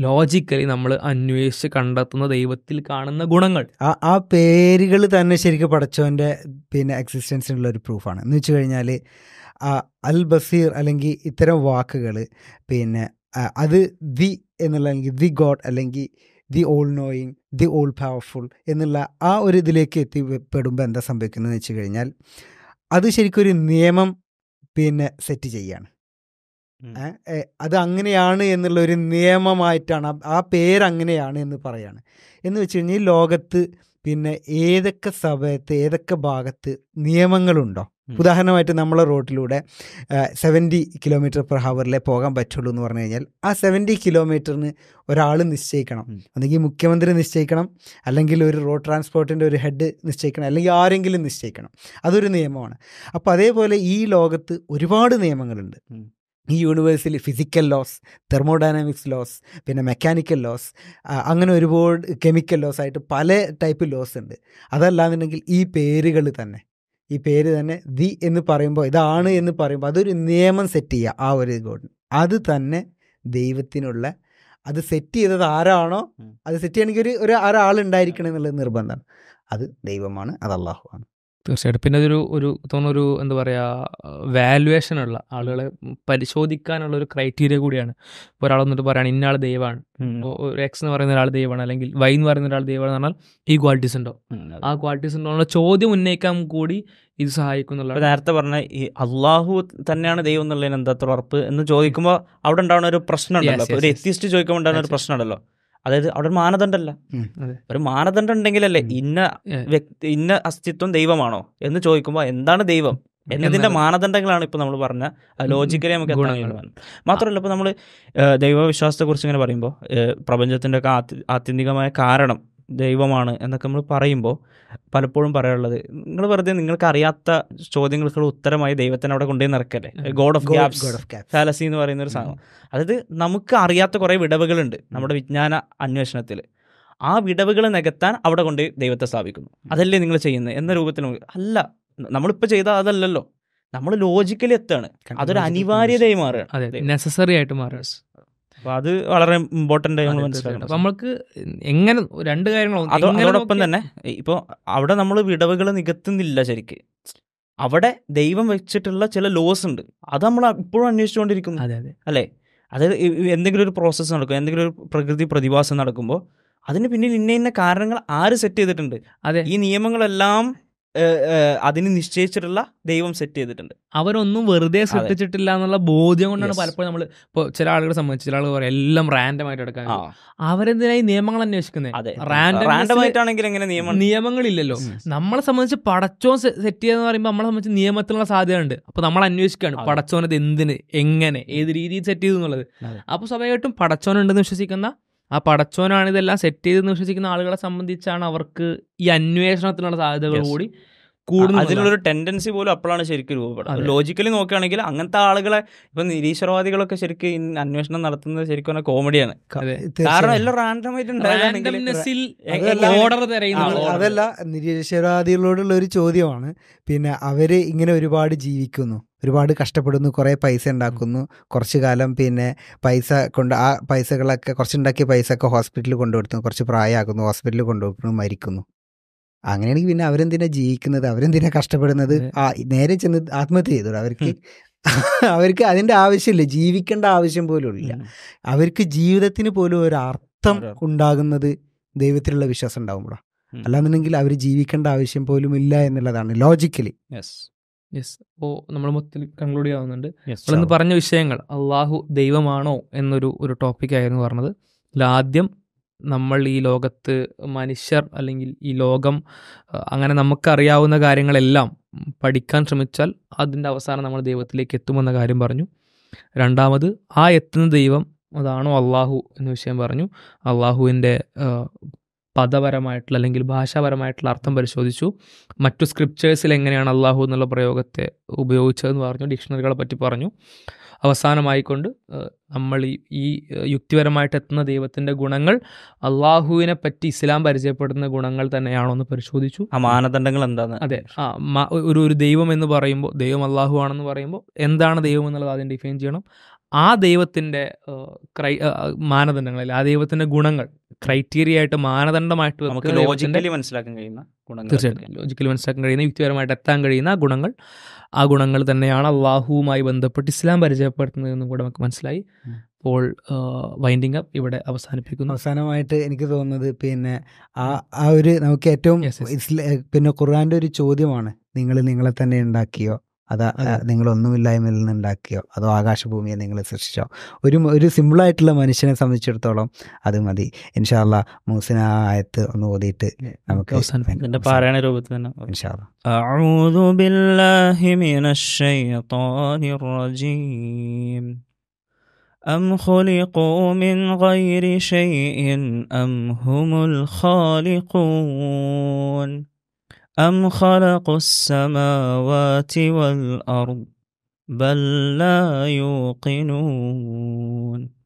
Speaker 1: ലോജിക്കലി നമ്മൾ അന്വേഷിച്ച് കണ്ടെത്തുന്ന ദൈവത്തിൽ കാണുന്ന ഗുണങ്ങൾ
Speaker 2: ആ ആ പേരുകൾ തന്നെ ശരിക്കും പടച്ചോൻ്റെ പിന്നെ എക്സിസ്റ്റൻസിനുള്ള ഒരു പ്രൂഫാണ് എന്ന് വെച്ച് കഴിഞ്ഞാൽ അൽ ബസീർ അല്ലെങ്കിൽ ഇത്തരം വാക്കുകൾ പിന്നെ അത് ദി എന്നുള്ള അല്ലെങ്കിൽ ദി ഗോഡ് അല്ലെങ്കിൽ the all knowing the all powerful എന്നുള്ള ആ ഒരു ഇതിലേക്ക് എത്തിപ്പെടുമ്പോൾ എന്താ സംഭവിക്കുന്നത് വെച്ച് കഴിഞ്ഞാൽ അത് ശരിക്കൊരു നിയമം പിന്നെ സെറ്റ് ചെയ്യാണ് അത് അങ്ങനെയാണ് എന്നുള്ള ഒരു നിയമമായിട്ടാണ് ആ പേര് അങ്ങനെയാണ് എന്ന് പറയാണ് എന്ന് വെച്ച് കഴിഞ്ഞാൽ ലോകത്ത് പിന്നെ ഏതൊക്കെ സമയത്ത് ഏതൊക്കെ ഭാഗത്ത് നിയമങ്ങളുണ്ടോ ഉദാഹരണമായിട്ട് നമ്മളെ റോഡിലൂടെ സെവൻറ്റി കിലോമീറ്റർ പെർ ഹവറിലെ പോകാൻ പറ്റുള്ളൂ എന്ന് പറഞ്ഞു കഴിഞ്ഞാൽ ആ സെവൻറ്റി കിലോമീറ്ററിന് ഒരാൾ നിശ്ചയിക്കണം അല്ലെങ്കിൽ മുഖ്യമന്ത്രി നിശ്ചയിക്കണം അല്ലെങ്കിൽ ഒരു റോഡ് ട്രാൻസ്പോർട്ടിൻ്റെ ഒരു ഹെഡ് നിശ്ചയിക്കണം അല്ലെങ്കിൽ ആരെങ്കിലും നിശ്ചയിക്കണം അതൊരു നിയമമാണ് അപ്പോൾ അതേപോലെ ഈ ലോകത്ത് ഒരുപാട് നിയമങ്ങളുണ്ട് ഈ യൂണിവേഴ്സിൽ ഫിസിക്കൽ ലോസ് തെർമോഡൈനാമിക്സ് ലോസ് പിന്നെ മെക്കാനിക്കൽ ലോസ് അങ്ങനെ ഒരുപാട് കെമിക്കൽ ലോസ് ആയിട്ട് പല ടൈപ്പ് ലോസ് ഉണ്ട് അതല്ലാന്നുണ്ടെങ്കിൽ ഈ പേരുകൾ തന്നെ ഈ പേര് തന്നെ ദി എന്ന് പറയുമ്പോൾ ഇതാണ് എന്ന് പറയുമ്പോൾ അതൊരു നിയമം സെറ്റ് ചെയ്യുക ആ ഒരു ഗോഡ് അത് തന്നെ ദൈവത്തിനുള്ള അത് സെറ്റ് ചെയ്തത് ആരാണോ അത് സെറ്റ് ചെയ്യണമെങ്കിൽ ഒരു ഒരാളുണ്ടായിരിക്കണം എന്നുള്ളത് നിർബന്ധമാണ് അത് ദൈവമാണ് അത് അള്ളാഹുവാണ്
Speaker 1: തീർച്ചയായിട്ടും പിന്നെ അതൊരു ഒരു തോന്നൊരു എന്താ പറയുക വാലുവേഷനുള്ള ആളുകളെ പരിശോധിക്കാനുള്ള ഒരു ക്രൈറ്റീരിയ കൂടിയാണ് ഇപ്പോൾ ഒരാൾ വന്നിട്ട് പറയുകയാണ് ഇന്നയാൾ ദൈവമാണ് ഒരു എക്സ് എന്ന് പറയുന്ന ഒരാൾ ദൈവമാണ് അല്ലെങ്കിൽ വൈ എന്ന് പറയുന്ന ഒരാൾ ദൈവമാണ് പറഞ്ഞാൽ ഈ ക്വാളിറ്റീസ് ഉണ്ടോ ആ ക്വാളിറ്റീസ് ഉണ്ടോ എന്നുള്ള ചോദ്യം ഉന്നയിക്കാൻ
Speaker 3: കൂടി ഇത് എന്നുള്ളത് നേരത്തെ പറഞ്ഞ ഈ അള്ളാഹു തന്നെയാണ് ദൈവം എന്നുള്ളതിന് എന്താ ഉറപ്പ് എന്ന് ചോദിക്കുമ്പോൾ അവിടെ ഉണ്ടാവുന്ന ഒരു പ്രശ്നമുണ്ടല്ലോ ഒരു എത്തിസ്റ്റ് ചോദിക്കുമ്പോൾ ഉണ്ടാകുന്ന ഒരു പ്രശ്നമുണ്ടല്ലോ അതായത് അവിടെ ഒരു മാനദണ്ഡമല്ല ഒരു മാനദണ്ഡം ഉണ്ടെങ്കിലല്ലേ ഇന്ന വ്യക്തി ഇന്ന അസ്തിത്വം ദൈവമാണോ എന്ന് ചോദിക്കുമ്പോൾ എന്താണ് ദൈവം എന്നതിന്റെ മാനദണ്ഡങ്ങളാണ് ഇപ്പൊ നമ്മൾ പറഞ്ഞ ലോജിക്കലി നമുക്ക് മാത്രമല്ല ഇപ്പൊ നമ്മൾ ദൈവവിശ്വാസത്തെ കുറിച്ച് ഇങ്ങനെ പറയുമ്പോൾ പ്രപഞ്ചത്തിന്റെ ഒക്കെ ആത്യന്തികമായ കാരണം ദൈവമാണ് എന്നൊക്കെ നമ്മൾ പറയുമ്പോൾ പലപ്പോഴും പറയാനുള്ളത് നിങ്ങൾ വെറുതെ നിങ്ങൾക്ക് അറിയാത്ത ചോദ്യങ്ങൾക്കുള്ള ഉത്തരമായി ദൈവത്തിന് അവിടെ കൊണ്ടുപോയി നിറക്കല്ലേ ഗോഡ് ഓഫ് ഗ്യാപ്സ് ഫാലസി എന്ന് പറയുന്ന ഒരു സാധനം അതായത് നമുക്ക് അറിയാത്ത കുറേ വിടവുകളുണ്ട് നമ്മുടെ വിജ്ഞാന അന്വേഷണത്തിൽ ആ വിടവുകൾ നികത്താൻ അവിടെ കൊണ്ട് ദൈവത്തെ സ്ഥാപിക്കുന്നു അതല്ലേ നിങ്ങൾ ചെയ്യുന്നത് എന്ന രൂപത്തിൽ അല്ല നമ്മളിപ്പോൾ ചെയ്ത അതല്ലല്ലോ നമ്മൾ ലോജിക്കലി എത്താണ് അതൊരു അനിവാര്യതയായി മാറുകയാണ് നെസസറി ആയിട്ട് മാറുക അത് വളരെ ഇമ്പോർട്ടന്റ് നമ്മൾ മനസ്സിലാക്കണം നമ്മൾക്ക് എങ്ങനെ രണ്ട് കാര്യങ്ങളും അതോടൊപ്പം തന്നെ ഇപ്പോൾ അവിടെ നമ്മൾ വിടവുകൾ നികത്തുന്നില്ല ശരിക്ക് അവിടെ ദൈവം വെച്ചിട്ടുള്ള ചില ലോസ് ഉണ്ട് അത് നമ്മൾ ഇപ്പോഴും അന്വേഷിച്ചുകൊണ്ടിരിക്കുന്നു അല്ലേ അതായത് എന്തെങ്കിലും ഒരു പ്രോസസ്സ് നടക്കും എന്തെങ്കിലും ഒരു പ്രകൃതി പ്രതിഭാസം നടക്കുമ്പോൾ അതിന് പിന്നിൽ ഇന്ന ഇന്ന കാരണങ്ങൾ ആര് സെറ്റ് ചെയ്തിട്ടുണ്ട് അതെ ഈ നിയമങ്ങളെല്ലാം അതിന് നിശ്ചയിച്ചിട്ടുള്ള ദൈവം സെറ്റ് ചെയ്തിട്ടുണ്ട്
Speaker 1: അവരൊന്നും വെറുതെ സൃഷ്ടിച്ചിട്ടില്ല എന്നുള്ള ബോധ്യം കൊണ്ടാണ് പലപ്പോഴും നമ്മൾ ഇപ്പോൾ ചില ആളുകളെ സംബന്ധിച്ച് ചില ആളുകൾ പറയും എല്ലാം റാൻഡം ആയിട്ട് എടുക്കാൻ അവരെന്തിനായി നിയമങ്ങൾ അന്വേഷിക്കുന്നത് റാൻഡം നിയമങ്ങളില്ലല്ലോ നമ്മളെ സംബന്ധിച്ച് പടച്ചോൻ സെറ്റ് ചെയ്തെന്ന് പറയുമ്പോൾ നമ്മളെ സംബന്ധിച്ച് നിയമത്തിനുള്ള സാധ്യതയുണ്ട് അപ്പൊ നമ്മൾ അന്വേഷിക്കുകയാണ് പടച്ചോനത് എന്തിന് എങ്ങനെ ഏത് രീതിയിൽ സെറ്റ് ചെയ്തു എന്നുള്ളത് അപ്പോൾ സ്വാഭാവികമായിട്ടും പടച്ചോനുണ്ടെന്ന് വിശ്വസിക്കുന്ന ആ പടച്ചോനാണ് ഇതെല്ലാം സെറ്റ് ചെയ്തെന്ന് വിശ്വസിക്കുന്ന ആളുകളെ സംബന്ധിച്ചാണ് അവർക്ക് ഈ അന്വേഷണത്തിനുള്ള സാധ്യതകൾ കൂടി
Speaker 3: കൂടുതൽ അതിനുള്ളൊരു ടെൻഡൻസി പോലും അപ്പോഴാണ് ശരിക്കും രൂപപ്പെടുന്നത് ലോജിക്കലി നോക്കുകയാണെങ്കിൽ അങ്ങനത്തെ ആളുകളെ ഇപ്പൊ നിരീശ്വരവാദികളൊക്കെ ശരിക്കും അന്വേഷണം നടത്തുന്നത് ശരിക്കും പറഞ്ഞാൽ കോമഡിയാണ് കാരണം എല്ലാം
Speaker 2: റാൻഡം ആയിട്ട് അതല്ല നിരീശ്വരവാദികളോടുള്ള ഒരു ചോദ്യമാണ് പിന്നെ അവര് ഇങ്ങനെ ഒരുപാട് ജീവിക്കുന്നു ഒരുപാട് കഷ്ടപ്പെടുന്നു കുറേ പൈസ ഉണ്ടാക്കുന്നു കുറച്ച് കാലം പിന്നെ പൈസ കൊണ്ട് ആ പൈസകളൊക്കെ കുറച്ചുണ്ടാക്കിയ പൈസ ഒക്കെ ഹോസ്പിറ്റലിൽ കൊണ്ടുകൊടുത്തു കുറച്ച് പ്രായമാക്കുന്നു ഹോസ്പിറ്റലിൽ കൊണ്ടുപോകുന്നു മരിക്കുന്നു അങ്ങനെയാണെങ്കിൽ പിന്നെ അവരെന്തിനാ ജീവിക്കുന്നത് അവരെന്തിനാ കഷ്ടപ്പെടുന്നത് ആ നേരെ ചെന്ന് ആത്മഹത്യ ചെയ്തോളൂ അവർക്ക് അവർക്ക് അതിൻ്റെ ആവശ്യമില്ല ജീവിക്കേണ്ട ആവശ്യം പോലും ഇല്ല അവർക്ക് ജീവിതത്തിന് പോലും ഒരു അർത്ഥം ഉണ്ടാകുന്നത് ദൈവത്തിലുള്ള വിശ്വാസം ഉണ്ടാകുമ്പോഴാണ് അല്ലാന്നുണ്ടെങ്കിൽ അവർ ജീവിക്കേണ്ട ആവശ്യം പോലും ഇല്ല എന്നുള്ളതാണ് ലോജിക്കലി
Speaker 1: യെസ് യെസ് അപ്പോൾ നമ്മൾ മൊത്തത്തിൽ കൺക്ലൂഡ് ചെയ്യാവുന്നുണ്ട് നമ്മളിന്ന് പറഞ്ഞ വിഷയങ്ങൾ അള്ളാഹു ദൈവമാണോ എന്നൊരു ഒരു ടോപ്പിക്കായിരുന്നു പറഞ്ഞത് ആദ്യം നമ്മൾ ഈ ലോകത്ത് മനുഷ്യർ അല്ലെങ്കിൽ ഈ ലോകം അങ്ങനെ നമുക്കറിയാവുന്ന കാര്യങ്ങളെല്ലാം പഠിക്കാൻ ശ്രമിച്ചാൽ അതിൻ്റെ അവസാനം നമ്മൾ ദൈവത്തിലേക്ക് എത്തുമെന്ന കാര്യം പറഞ്ഞു രണ്ടാമത് ആ എത്തുന്ന ദൈവം അതാണോ അള്ളാഹു എന്ന വിഷയം പറഞ്ഞു അള്ളാഹുവിൻ്റെ പദപരമായിട്ടുള്ള അല്ലെങ്കിൽ ഭാഷാപരമായിട്ടുള്ള അർത്ഥം പരിശോധിച്ചു മറ്റു സ്ക്രിപ്റ്റേഴ്സിൽ എങ്ങനെയാണ് അള്ളാഹു എന്നുള്ള പ്രയോഗത്തെ ഉപയോഗിച്ചതെന്ന് പറഞ്ഞു ഡിക്ഷണറികളെ പറ്റി പറഞ്ഞു അവസാനമായിക്കൊണ്ട് നമ്മൾ ഈ ഈ യുക്തിപരമായിട്ട് എത്തുന്ന ദൈവത്തിൻ്റെ ഗുണങ്ങൾ അള്ളാഹുവിനെ പറ്റി ഇസ്ലാം പരിചയപ്പെടുന്ന ഗുണങ്ങൾ തന്നെയാണോ എന്ന് പരിശോധിച്ചു ആ മാനദണ്ഡങ്ങൾ എന്താണ് അതെ ആ ഒരു ഒരു ദൈവം എന്ന് പറയുമ്പോൾ ദൈവം അള്ളാഹു ആണെന്ന് പറയുമ്പോൾ എന്താണ് ദൈവം എന്നുള്ളത് ആദ്യം ഡിഫൈൻ ചെയ്യണം ആ ദൈവത്തിൻ്റെ ക്രൈ മാനദണ്ഡങ്ങളിൽ ആ ദൈവത്തിൻ്റെ ഗുണങ്ങൾ ക്രൈറ്റീരിയ ആയിട്ട് മാനദണ്ഡമായിട്ട് നമുക്ക് ലോജിക്കലി മനസ്സിലാക്കാൻ കഴിയുന്ന ഗുണങ്ങൾ തീർച്ചയായിട്ടും ലോജിക്കലി മനസ്സിലാക്കാൻ കഴിയുന്ന യുക്തിപരമായിട്ട് എത്താൻ കഴിയുന്ന ആ ഗുണങ്ങൾ ആ ഗുണങ്ങൾ തന്നെയാണ് അള്ളാഹുവുമായി ബന്ധപ്പെട്ട് ഇസ്ലാം പരിചയപ്പെടുത്തുന്നതെന്നും
Speaker 2: കൂടെ നമുക്ക് മനസ്സിലായി അപ്പോൾ വൈൻഡിങ് അപ്പ് ഇവിടെ അവസാനിപ്പിക്കുന്നു അവസാനമായിട്ട് എനിക്ക് തോന്നുന്നത് പിന്നെ ആ ആ ഒരു നമുക്ക് ഏറ്റവും പിന്നെ ഖുർആാൻ്റെ ഒരു ചോദ്യമാണ് നിങ്ങൾ നിങ്ങളെ തന്നെ ഉണ്ടാക്കിയോ അത് നിന്ന് ഉണ്ടാക്കിയോ അതോ ആകാശഭൂമിയെ നിങ്ങൾ സൃഷ്ടിച്ചോ ഒരു ഒരു സിമ്പിളായിട്ടുള്ള മനുഷ്യനെ സംബന്ധിച്ചിടത്തോളം അത് മതി ഇൻഷാല്ല മൂസിന ആയത്ത് ഒന്ന് ഓതിയിട്ട് നമുക്ക് എൻ്റെ പാരായണ
Speaker 3: രൂപത്തിൽ തന്നെ أعوذ بالله من الشيطان أم خلقوا من غير شيء أم هم الخالقون أم خلقوا السماوات والأرض بل لا يوقنون